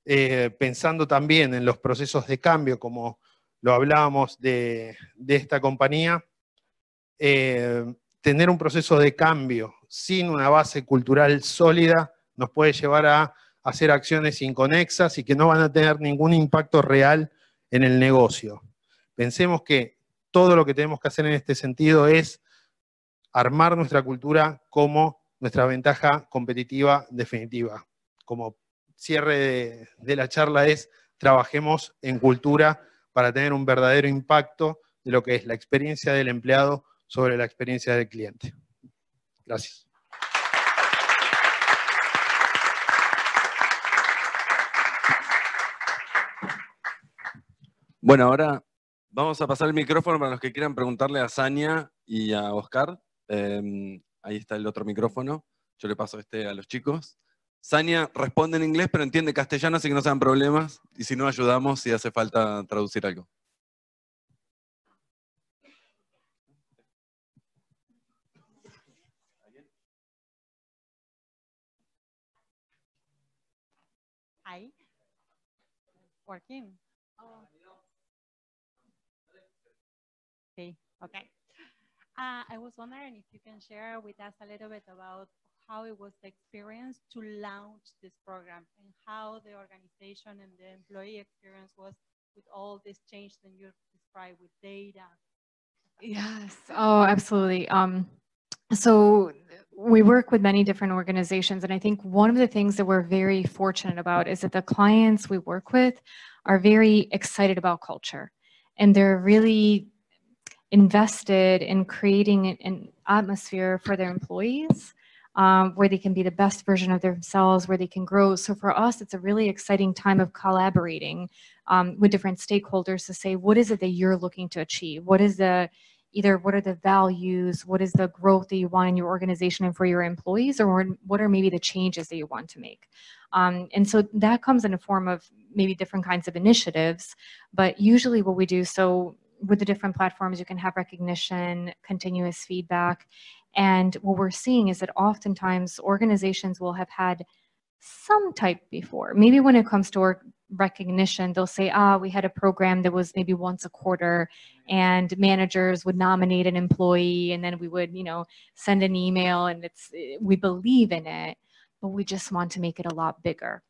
eh, pensando también en los procesos de cambio, como lo hablábamos de, esta compañía, eh, tener un proceso de cambio sin una base cultural sólida nos puede llevar a hacer acciones inconexas y que no van a tener ningún impacto real en el negocio. Pensemos que todo lo que tenemos que hacer en este sentido es armar nuestra cultura como nuestra ventaja competitiva definitiva. Como cierre de, la charla es, trabajemos en cultura para tener un verdadero impacto de lo que es la experiencia del empleado sobre la experiencia del cliente. Gracias. Bueno, ahora vamos a pasar el micrófono para los que quieran preguntarle a Sania y a Oscar. Em, ahí está el otro micrófono. Yo le paso este a los chicos. Sania responde en inglés, pero entiende castellano, así que no sean problemas. Y si no, ayudamos si hace falta traducir algo. working? Oh. okay. Uh, I was wondering if you can share with us a little bit about how it was the experience to launch this program and how the organization and the employee experience was with all this change that you described with data. Yes. Oh, absolutely. Um, so we work with many different organizations and i think one of the things that we're very fortunate about is that the clients we work with are very excited about culture and they're really invested in creating an atmosphere for their employees um, where they can be the best version of themselves, where they can grow. So for us, it's a really exciting time of collaborating um, with different stakeholders to say, what is it that you're looking to achieve? What is the either what are the values, what is the growth that you want in your organization and for your employees, or what are maybe the changes that you want to make. Um, and so that comes in a form of maybe different kinds of initiatives, but usually what we do, so with the different platforms, you can have recognition, continuous feedback, and what we're seeing is that oftentimes organizations will have had some type before. Maybe when it comes to recognition they'll say ah we had a program that was maybe once a quarter and managers would nominate an employee and then we would you know send an email and it's we believe in it but we just want to make it a lot bigger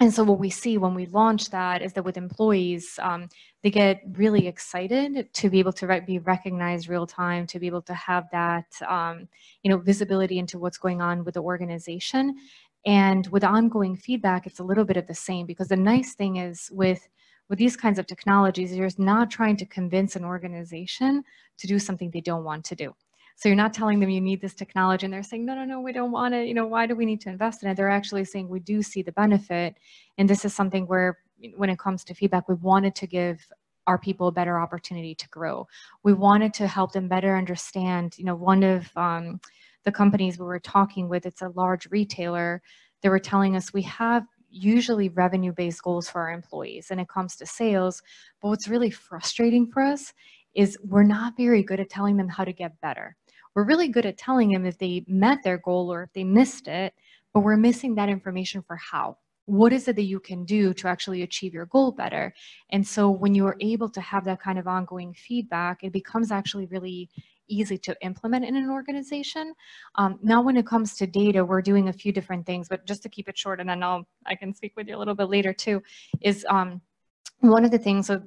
and so what we see when we launch that is that with employees, um, they get really excited to be able to re- be recognized real time, to be able to have that, um, you know, visibility into what's going on with the organization. And with ongoing feedback, it's a little bit of the same because the nice thing is with with these kinds of technologies, you're not trying to convince an organization to do something they don't want to do. So you're not telling them you need this technology and they're saying, no, no, no, we don't want it. You know, why do we need to invest in it? They're actually saying we do see the benefit. And this is something where when it comes to feedback, we wanted to give our people a better opportunity to grow. We wanted to help them better understand, you know, one of um, the companies we were talking with, it's a large retailer, they were telling us we have usually revenue based goals for our employees and it comes to sales. But what's really frustrating for us is we're not very good at telling them how to get better. We're really good at telling them if they met their goal or if they missed it, but we're missing that information for how. What is it that you can do to actually achieve your goal better? And so when you are able to have that kind of ongoing feedback, it becomes actually really easy to implement in an organization. Um, now, when it comes to data, we're doing a few different things, but just to keep it short, and then I will I can speak with you a little bit later too, is um, one of the things that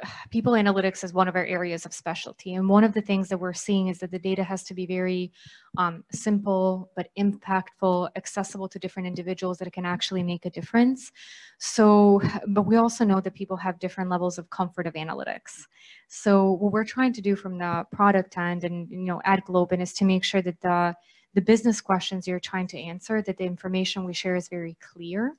people analytics is one of our areas of specialty. And one of the things that we're seeing is that the data has to be very um, simple, but impactful, accessible to different individuals that can actually make a difference. So, but we also know that people have different levels of comfort of analytics. So what we're trying to do from the product end and, you know, at Globin is to make sure that the, the business questions you're trying to answer, that the information we share is very clear.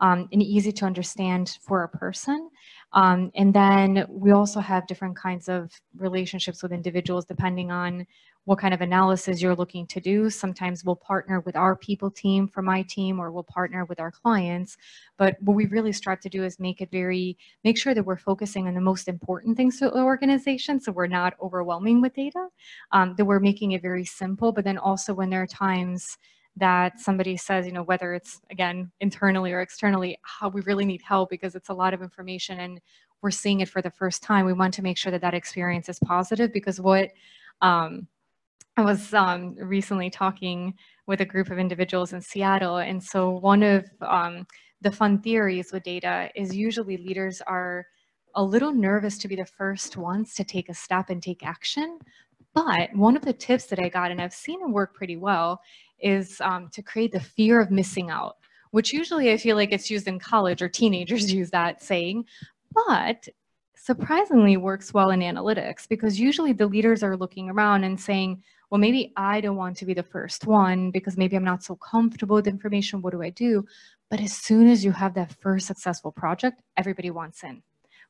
Um, and easy to understand for a person, um, and then we also have different kinds of relationships with individuals depending on what kind of analysis you're looking to do. Sometimes we'll partner with our people team for my team or we'll partner with our clients. But what we really strive to do is make it very, make sure that we're focusing on the most important things to the organization so we're not overwhelming with data, um, that we're making it very simple. But then also when there are times that somebody says, you know, whether it's again internally or externally, how oh, we really need help because it's a lot of information and we're seeing it for the first time. We want to make sure that that experience is positive because what um, I was um, recently talking with a group of individuals in Seattle, and so one of um, the fun theories with data is usually leaders are a little nervous to be the first ones to take a step and take action. But one of the tips that I got, and I've seen it work pretty well, is um, to create the fear of missing out, which usually I feel like it's used in college or teenagers use that saying, but surprisingly works well in analytics because usually the leaders are looking around and saying, well, maybe I don't want to be the first one because maybe I'm not so comfortable with information. What do I do? But as soon as you have that first successful project, everybody wants in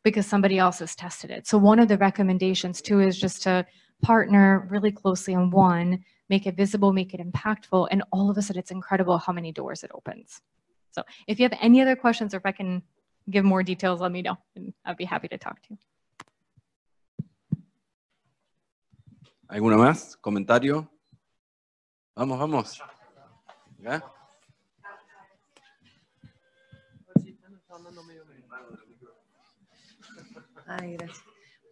because somebody else has tested it. So one of the recommendations too is just to partner really closely on one make it visible, make it impactful. And all of a sudden, it's incredible how many doors it opens. So if you have any other questions or if I can give more details, let me know and I'd be happy to talk to you. ¿Alguna más? ¿Comentario? Vamos, vamos. ¿Eh? Ay, gracias.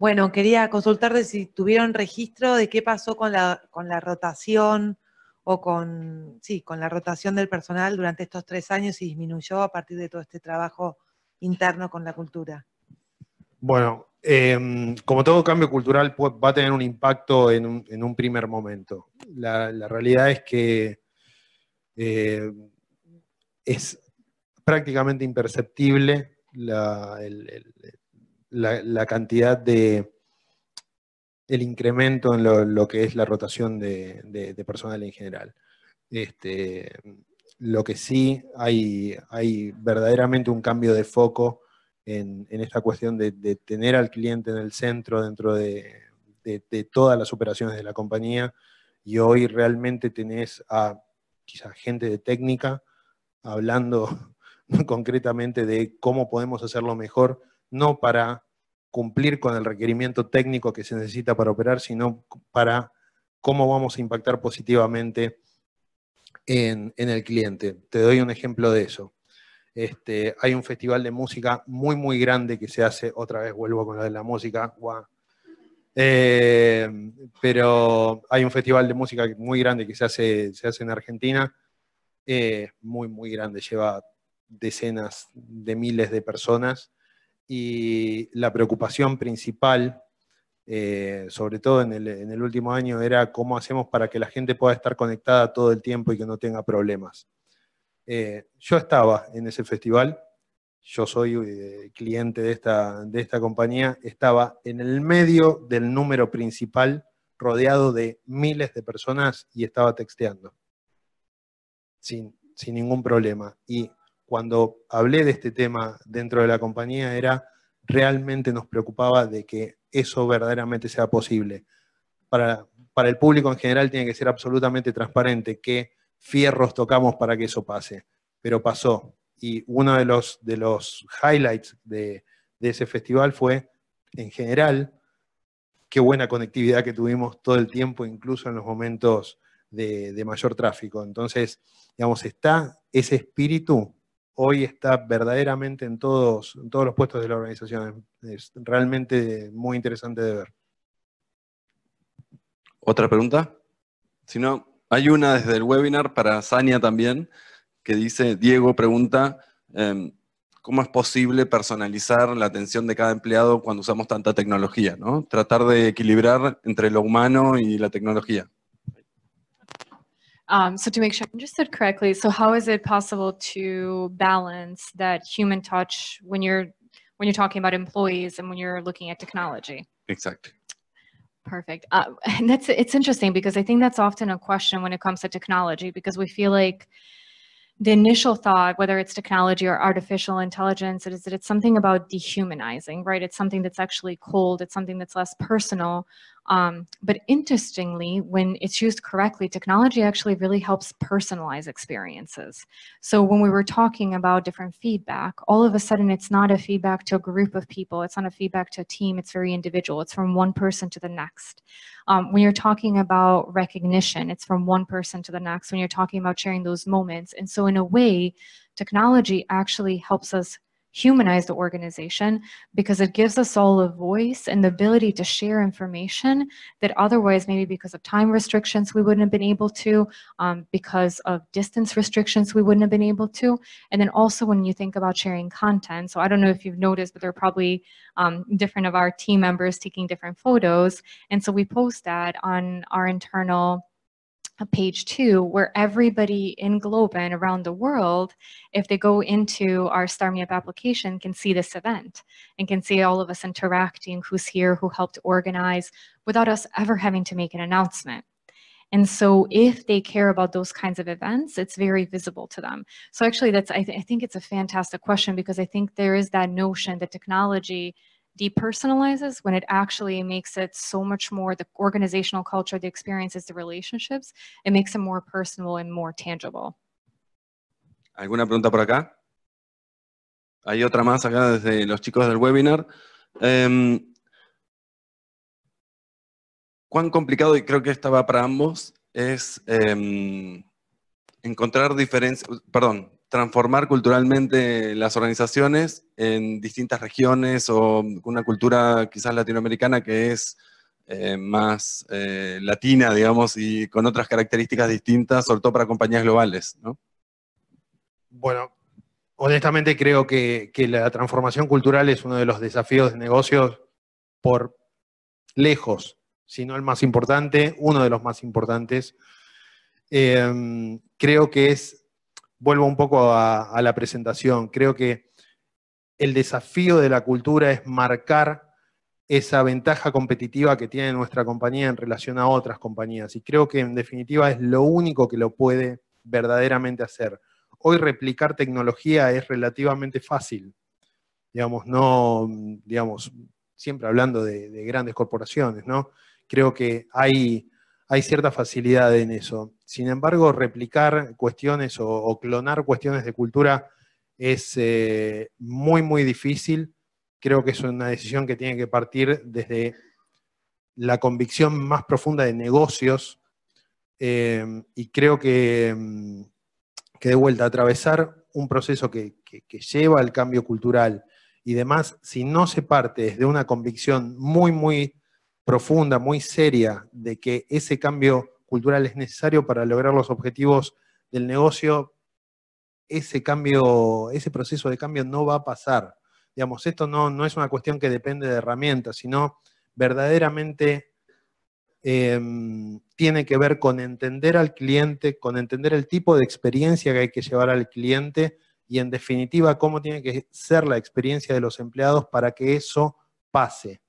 Bueno, quería de si tuvieron registro de qué pasó con la, con la rotación o con, sí, con la rotación del personal durante estos tres años y disminuyó a partir de todo este trabajo interno con la cultura. Bueno, em, como todo cambio cultural va a tener un impacto en un, primer momento. La, realidad es que eh, es prácticamente imperceptible la, el, la, cantidad de el incremento en lo, que es la rotación de, personal en general. Este, lo que sí hay, hay verdaderamente un cambio de foco en, esta cuestión de, tener al cliente en el centro dentro de, de, todas las operaciones de la compañía y hoy realmente tenés a quizás gente de técnica hablando concretamente de cómo podemos hacerlo mejor no para cumplir con el requerimiento técnico que se necesita para operar, sino para cómo vamos a impactar positivamente en, el cliente. Te doy un ejemplo de eso. Este, hay un festival de música muy, muy grande que se hace, otra vez vuelvo con lo de la música, eh, pero hay un festival de música muy grande que se hace, en Argentina, eh, muy, muy grande, lleva decenas de miles de personas y la preocupación principal, eh, sobre todo en el, último año, era cómo hacemos para que la gente pueda estar conectada todo el tiempo y que no tenga problemas. Eh, yo estaba en ese festival, yo soy eh, cliente de esta, de esta compañía, estaba en el medio del número principal, rodeado de miles de personas y estaba texteando. Sin, sin ningún problema. Y cuando hablé de este tema dentro de la compañía era realmente nos preocupaba de que eso verdaderamente sea posible. Para, el público en general tiene que ser absolutamente transparente qué fierros tocamos para que eso pase. Pero pasó. Y uno de los, de los highlights de, de ese festival fue, en general, qué buena conectividad que tuvimos todo el tiempo, incluso en los momentos de, de mayor tráfico. Entonces, digamos, está ese espíritu hoy está verdaderamente en todos, todos los puestos de la organización. Es realmente muy interesante de ver. ¿Otra pregunta? Si no, hay una desde el webinar para Sania también, que dice, Diego pregunta, em, ¿cómo es posible personalizar la atención de cada empleado cuando usamos tanta tecnología? ¿no? Tratar de equilibrar entre lo humano y la tecnología. Um, so to make sure I understood correctly, so how is it possible to balance that human touch when you're when you're talking about employees and when you're looking at technology? Exactly. Perfect. Uh, and that's it's interesting because I think that's often a question when it comes to technology because we feel like the initial thought, whether it's technology or artificial intelligence, is that it's something about dehumanizing, right? It's something that's actually cold. It's something that's less personal. Um, but interestingly, when it's used correctly, technology actually really helps personalize experiences. So when we were talking about different feedback, all of a sudden it's not a feedback to a group of people, it's not a feedback to a team, it's very individual, it's from one person to the next. Um, when you're talking about recognition, it's from one person to the next. When you're talking about sharing those moments. And so in a way, technology actually helps us humanize the organization because it gives us all a voice and the ability to share information that otherwise maybe because of time restrictions we wouldn't have been able to um, because of distance restrictions we wouldn't have been able to and then also when you think about sharing content so i don't know if you've noticed but there are probably um, different of our team members taking different photos and so we post that on our internal page two, where everybody in and around the world, if they go into our StarMeUp application, can see this event and can see all of us interacting, who's here, who helped organize, without us ever having to make an announcement. And so if they care about those kinds of events, it's very visible to them. So actually that's, I, th I think it's a fantastic question because I think there is that notion that technology depersonalizes when it actually makes it so much more the organizational culture, the experiences, the relationships, it makes it more personal and more tangible. ¿Alguna pregunta por acá? Hay otra más acá desde los chicos del webinar. Um, cuán complicado, y creo que esta va para ambos, es um, encontrar diferencias, perdón, transformar culturalmente las organizaciones en distintas regiones o una cultura quizás latinoamericana que es eh, más eh, latina, digamos, y con otras características distintas, sobre todo para compañías globales, ¿no? Bueno, honestamente creo que, la transformación cultural es uno de los desafíos de negocios por lejos, si no el más importante, uno de los más importantes. Eh, creo que es vuelvo un poco a, la presentación. Creo que el desafío de la cultura es marcar esa ventaja competitiva que tiene nuestra compañía en relación a otras compañías. Y creo que en definitiva es lo único que lo puede verdaderamente hacer. Hoy replicar tecnología es relativamente fácil. Digamos, no, digamos, siempre hablando de, de grandes corporaciones, ¿no? Creo que hay hay cierta facilidad en eso. Sin embargo, replicar cuestiones o, clonar cuestiones de cultura es eh, muy, muy difícil. Creo que es una decisión que tiene que partir desde la convicción más profunda de negocios em, y creo que, em, que, de vuelta, atravesar un proceso que, que lleva al cambio cultural y demás, si no se parte desde una convicción muy, muy profunda, muy seria, de que ese cambio cultural es necesario para lograr los objetivos del negocio, ese cambio, ese proceso de cambio no va a pasar. Digamos, esto no, no es una cuestión que depende de herramientas, sino verdaderamente em, tiene que ver con entender al cliente, con entender el tipo de experiencia que hay que llevar al cliente y en definitiva cómo tiene que ser la experiencia de los empleados para que eso pase.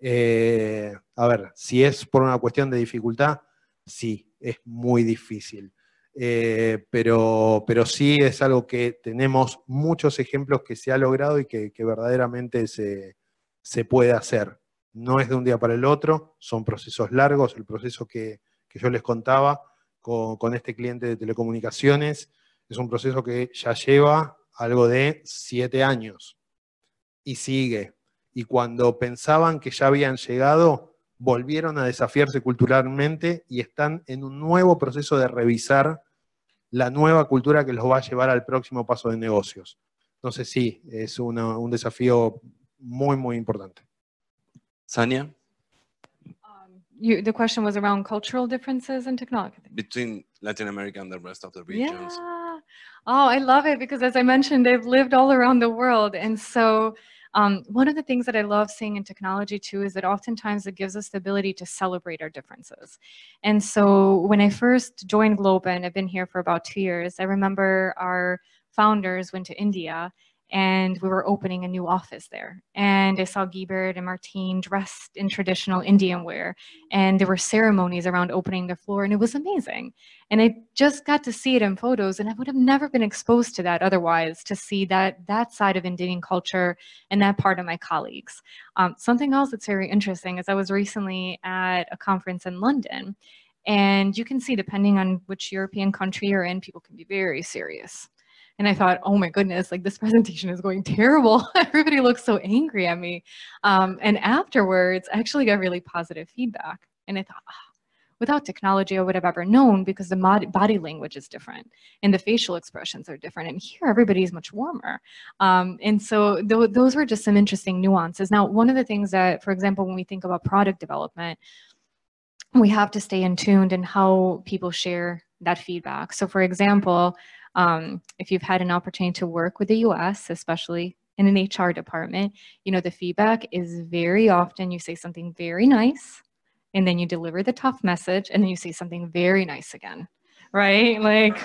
Eh, a ver, si es por una cuestión de dificultad, sí, es muy difícil. Eh, pero, pero sí es algo que tenemos muchos ejemplos que se ha logrado y que, verdaderamente se, puede hacer. No es de un día para el otro, son procesos largos. El proceso que, yo les contaba con, con este cliente de telecomunicaciones es un proceso que ya lleva algo de siete años y sigue y cuando pensaban que ya habían llegado, volvieron a desafiarse culturalmente y están en un nuevo proceso de revisar la nueva cultura que los va a llevar al próximo paso de negocios. Entonces sí, es un desafío muy, muy importante. Sania? pregunta um, the question was around cultural differences in technology. Between Latin America and the rest of the regions. Oh, I love it because as I mentioned, they've lived all around the world. And so Um, one of the things that I love seeing in technology too is that oftentimes it gives us the ability to celebrate our differences. And so when I first joined Globin, I've been here for about two years, I remember our founders went to India and we were opening a new office there. And I saw Guibert and Martine dressed in traditional Indian wear, and there were ceremonies around opening the floor, and it was amazing. And I just got to see it in photos, and I would have never been exposed to that otherwise, to see that that side of Indian culture and that part of my colleagues. Um, something else that's very interesting is I was recently at a conference in London, and you can see, depending on which European country you're in, people can be very serious and I thought, oh my goodness, like this presentation is going terrible. Everybody looks so angry at me. Um, and afterwards, I actually got really positive feedback. And I thought, oh, without technology, I would have ever known because the body language is different and the facial expressions are different. And here, everybody's much warmer. Um, and so th those were just some interesting nuances. Now, one of the things that, for example, when we think about product development, we have to stay in tuned in how people share that feedback. So, for example, um, if you've had an opportunity to work with the US, especially in an HR department, you know, the feedback is very often you say something very nice and then you deliver the tough message and then you say something very nice again, right? Like,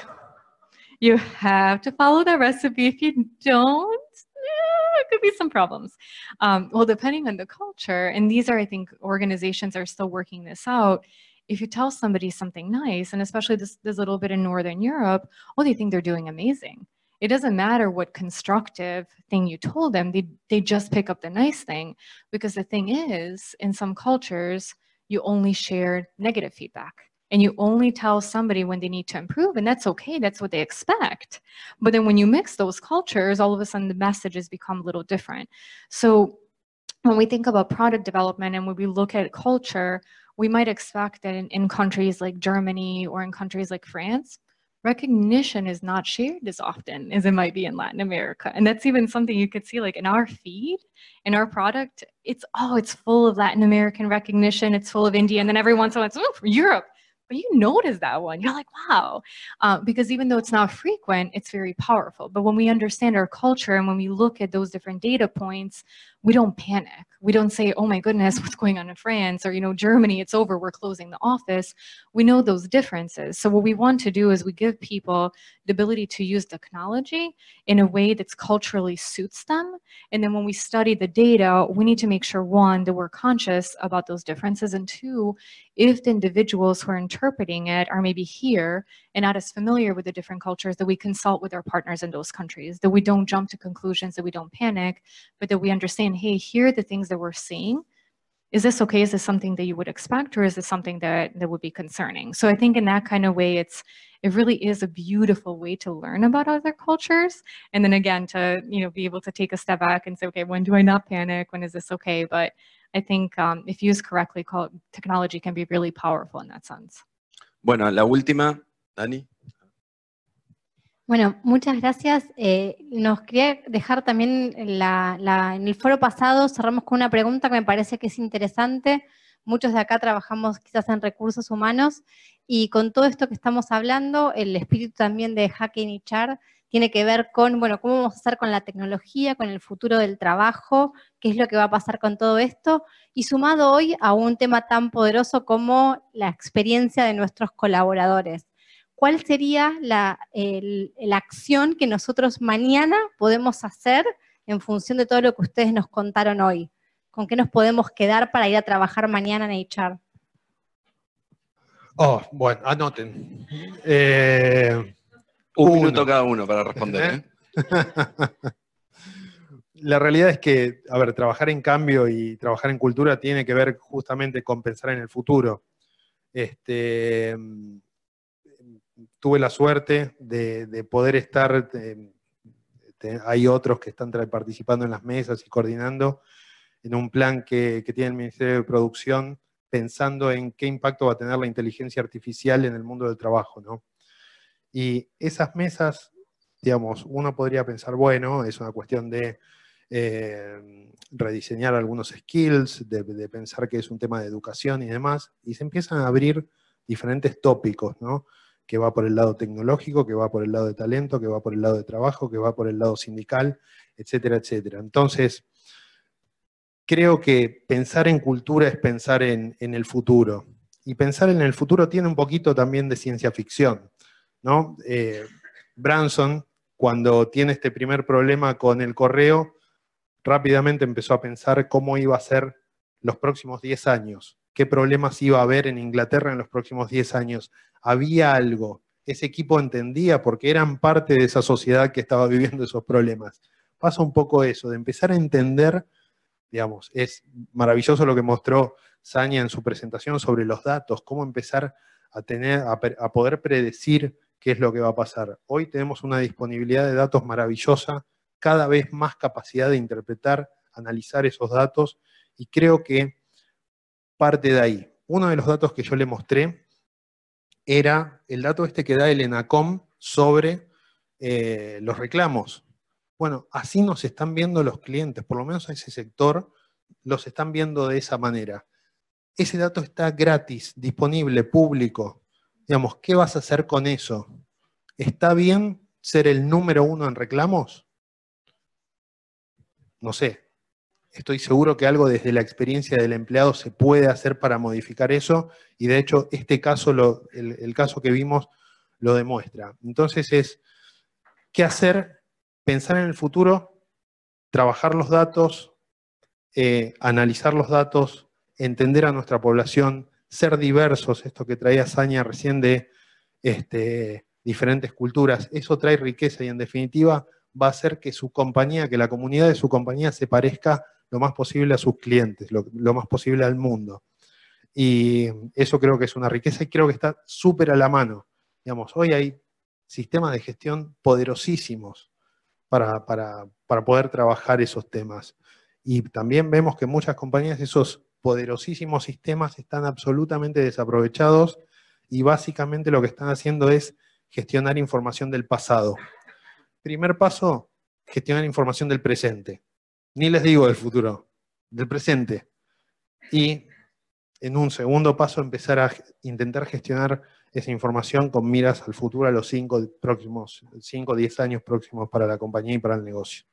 you have to follow that recipe. If you don't, eh, it could be some problems. Um, well, depending on the culture, and these are, I think, organizations are still working this out, if you tell somebody something nice, and especially this, this little bit in Northern Europe, oh, they think they're doing amazing. It doesn't matter what constructive thing you told them, they, they just pick up the nice thing. Because the thing is, in some cultures, you only share negative feedback and you only tell somebody when they need to improve and that's okay that's what they expect but then when you mix those cultures all of a sudden the messages become a little different so when we think about product development and when we look at culture we might expect that in, in countries like Germany or in countries like France, recognition is not shared as often as it might be in Latin America. And that's even something you could see like in our feed, in our product, it's oh, it's full of Latin American recognition, it's full of India, and then every once in a while it's oh, Europe. But you notice that one. You're like, wow. Uh, because even though it's not frequent, it's very powerful. But when we understand our culture and when we look at those different data points, we don't panic we don't say, oh my goodness, what's going on in France or, you know, Germany, it's over, we're closing the office. We know those differences. So, what we want to do is we give people the ability to use technology in a way that's culturally suits them. And then when we study the data, we need to make sure one, that we're conscious about those differences, and two, if the individuals who are interpreting it are maybe here and not as familiar with the different cultures, that we consult with our partners in those countries, that we don't jump to conclusions, that we don't panic, but that we understand, hey, here are the things that we're seeing is this okay is this something that you would expect or is this something that that would be concerning so i think in that kind of way it's it really is a beautiful way to learn about other cultures and then again to you know be able to take a step back and say okay when do i not panic when is this okay but i think um, if used correctly technology can be really powerful in that sense bueno la última dani Bueno, muchas gracias. Eh, nos quería dejar también la, en el foro pasado, cerramos con una pregunta que me parece que es interesante. Muchos de acá trabajamos quizás en recursos humanos y con todo esto que estamos hablando, el espíritu también de Hacking y Char tiene que ver con, bueno, cómo vamos a hacer con la tecnología, con el futuro del trabajo, qué es lo que va a pasar con todo esto, y sumado hoy a un tema tan poderoso como la experiencia de nuestros colaboradores cuál sería la, acción que nosotros mañana podemos hacer en función de todo lo que ustedes nos contaron hoy. ¿Con qué nos podemos quedar para ir a trabajar mañana en HR? Oh, bueno, anoten. Eh, un minuto cada uno para responder. Eh. ¿eh? La realidad es que, a ver, trabajar en cambio y trabajar en cultura tiene que ver justamente con pensar en el futuro. Este, tuve la suerte de, poder estar, eh, hay otros que están participando en las mesas y coordinando en un plan que, tiene el Ministerio de Producción pensando en qué impacto va a tener la inteligencia artificial en el mundo del trabajo, ¿no? Y esas mesas, digamos, uno podría pensar, bueno, es una cuestión de eh, rediseñar algunos skills, de, de, pensar que es un tema de educación y demás, y se empiezan a abrir diferentes tópicos, ¿no? que va por el lado tecnológico, que va por el lado de talento, que va por el lado de trabajo, que va por el lado sindical, etcétera, etcétera. Entonces, creo que pensar en cultura es pensar en, el futuro. Y pensar en el futuro tiene un poquito también de ciencia ficción. ¿no? Eh, Branson, cuando tiene este primer problema con el correo, rápidamente empezó a pensar cómo iba a ser los próximos 10 años qué problemas iba a haber en Inglaterra en los próximos 10 años. Había algo, ese equipo entendía porque eran parte de esa sociedad que estaba viviendo esos problemas. Pasa un poco eso, de empezar a entender, digamos, es maravilloso lo que mostró Saña en su presentación sobre los datos, cómo empezar a, tener, a, a poder predecir qué es lo que va a pasar. Hoy tenemos una disponibilidad de datos maravillosa, cada vez más capacidad de interpretar, analizar esos datos y creo que parte de ahí. Uno de los datos que yo le mostré era el dato este que da el ENACOM sobre eh, los reclamos. Bueno, así nos están viendo los clientes, por lo menos a ese sector los están viendo de esa manera. Ese dato está gratis, disponible, público. Digamos, ¿qué vas a hacer con eso? ¿Está bien ser el número uno en reclamos? No sé, estoy seguro que algo desde la experiencia del empleado se puede hacer para modificar eso y de hecho este caso, el, caso que vimos lo demuestra. Entonces es, ¿qué hacer? Pensar en el futuro, trabajar los datos, eh, analizar los datos, entender a nuestra población, ser diversos, esto que traía Saña recién de este, diferentes culturas, eso trae riqueza y en definitiva va a hacer que su compañía, que la comunidad de su compañía se parezca lo más posible a sus clientes, lo, más posible al mundo. Y eso creo que es una riqueza y creo que está súper a la mano. Digamos, hoy hay sistemas de gestión poderosísimos para, para poder trabajar esos temas. Y también vemos que muchas compañías esos poderosísimos sistemas están absolutamente desaprovechados y básicamente lo que están haciendo es gestionar información del pasado. Primer paso, gestionar información del presente. Ni les digo del futuro, del presente. Y en un segundo paso empezar a intentar gestionar esa información con miras al futuro, a los cinco próximos, cinco o diez años próximos para la compañía y para el negocio.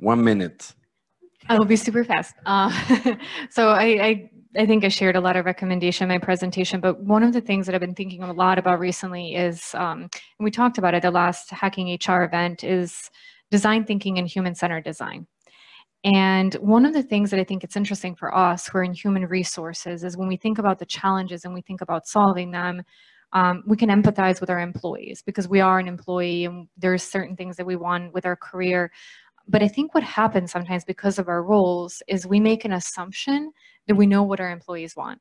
One minute. I'll be super fast. Uh, so I I think I shared a lot of recommendation in my presentation, but one of the things that I've been thinking a lot about recently is, um, and we talked about it the last Hacking HR event, is design thinking and human-centered design. And one of the things that I think it's interesting for us who are in human resources is when we think about the challenges and we think about solving them, um, we can empathize with our employees because we are an employee and there's certain things that we want with our career. But I think what happens sometimes because of our roles is we make an assumption that we know what our employees want.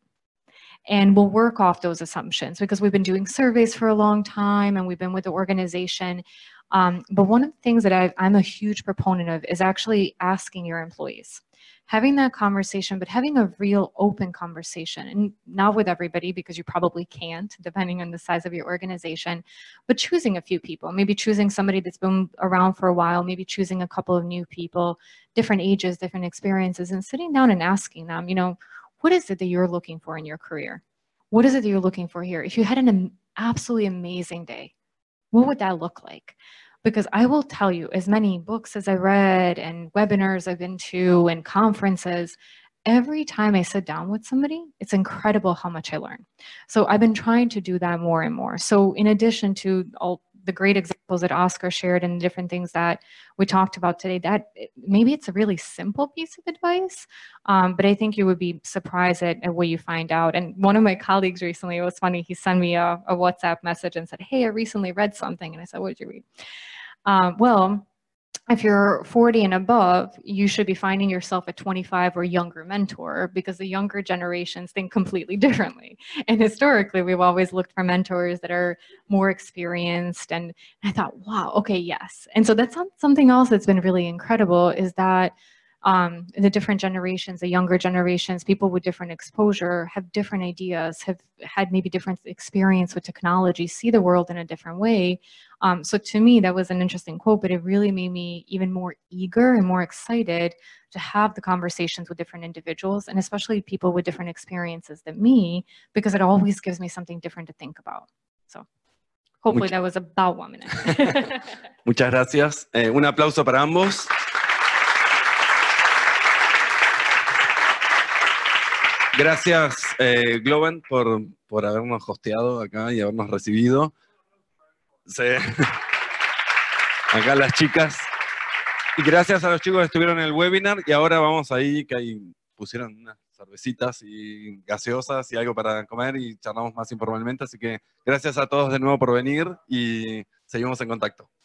And we'll work off those assumptions because we've been doing surveys for a long time and we've been with the organization. Um, but one of the things that i am a huge proponent of is actually asking your employees having that conversation, but having a real open conversation and not with everybody because you probably can't, depending on the size of your organization, but choosing a few people, maybe choosing somebody that's been around for a while, maybe choosing a couple of new people, different ages, different experiences, and sitting down and asking them, you know, what is it that you're looking for in your career? What is it that you're looking for here? If you had an absolutely amazing day, what would that look like? Because I will tell you, as many books as I read and webinars I've been to and conferences, every time I sit down with somebody, it's incredible how much I learn. So I've been trying to do that more and more. So in addition to all the great examples that Oscar shared and the different things that we talked about today, that maybe it's a really simple piece of advice, um, but I think you would be surprised at, at, what you find out. And one of my colleagues recently, it was funny, he sent me a, a WhatsApp message and said, hey, I recently read something. And I said, what did you read? Um, well, if you're 40 and above, you should be finding yourself a 25 or younger mentor because the younger generations think completely differently. And historically, we've always looked for mentors that are more experienced. And I thought, wow, okay, yes. And so that's something else that's been really incredible is that um, the different generations, the younger generations, people with different exposure have different ideas, have had maybe different experience with technology, see the world in a different way. Um, so to me, that was an interesting quote, but it really made me even more eager and more excited to have the conversations with different individuals and especially people with different experiences than me, because it always gives me something different to think about. So. Hopefully Much that was about one minute. Muchas gracias. Eh, un aplauso para ambos. Gracias, eh, Globen, por, habernos hosteado acá y habernos recibido. acá las chicas. Y gracias a los chicos que estuvieron en el webinar. Y ahora vamos ahí, que pusieron unas cervecitas y gaseosas y algo para comer y charlamos más informalmente. Así que gracias a todos de nuevo por venir y seguimos en contacto.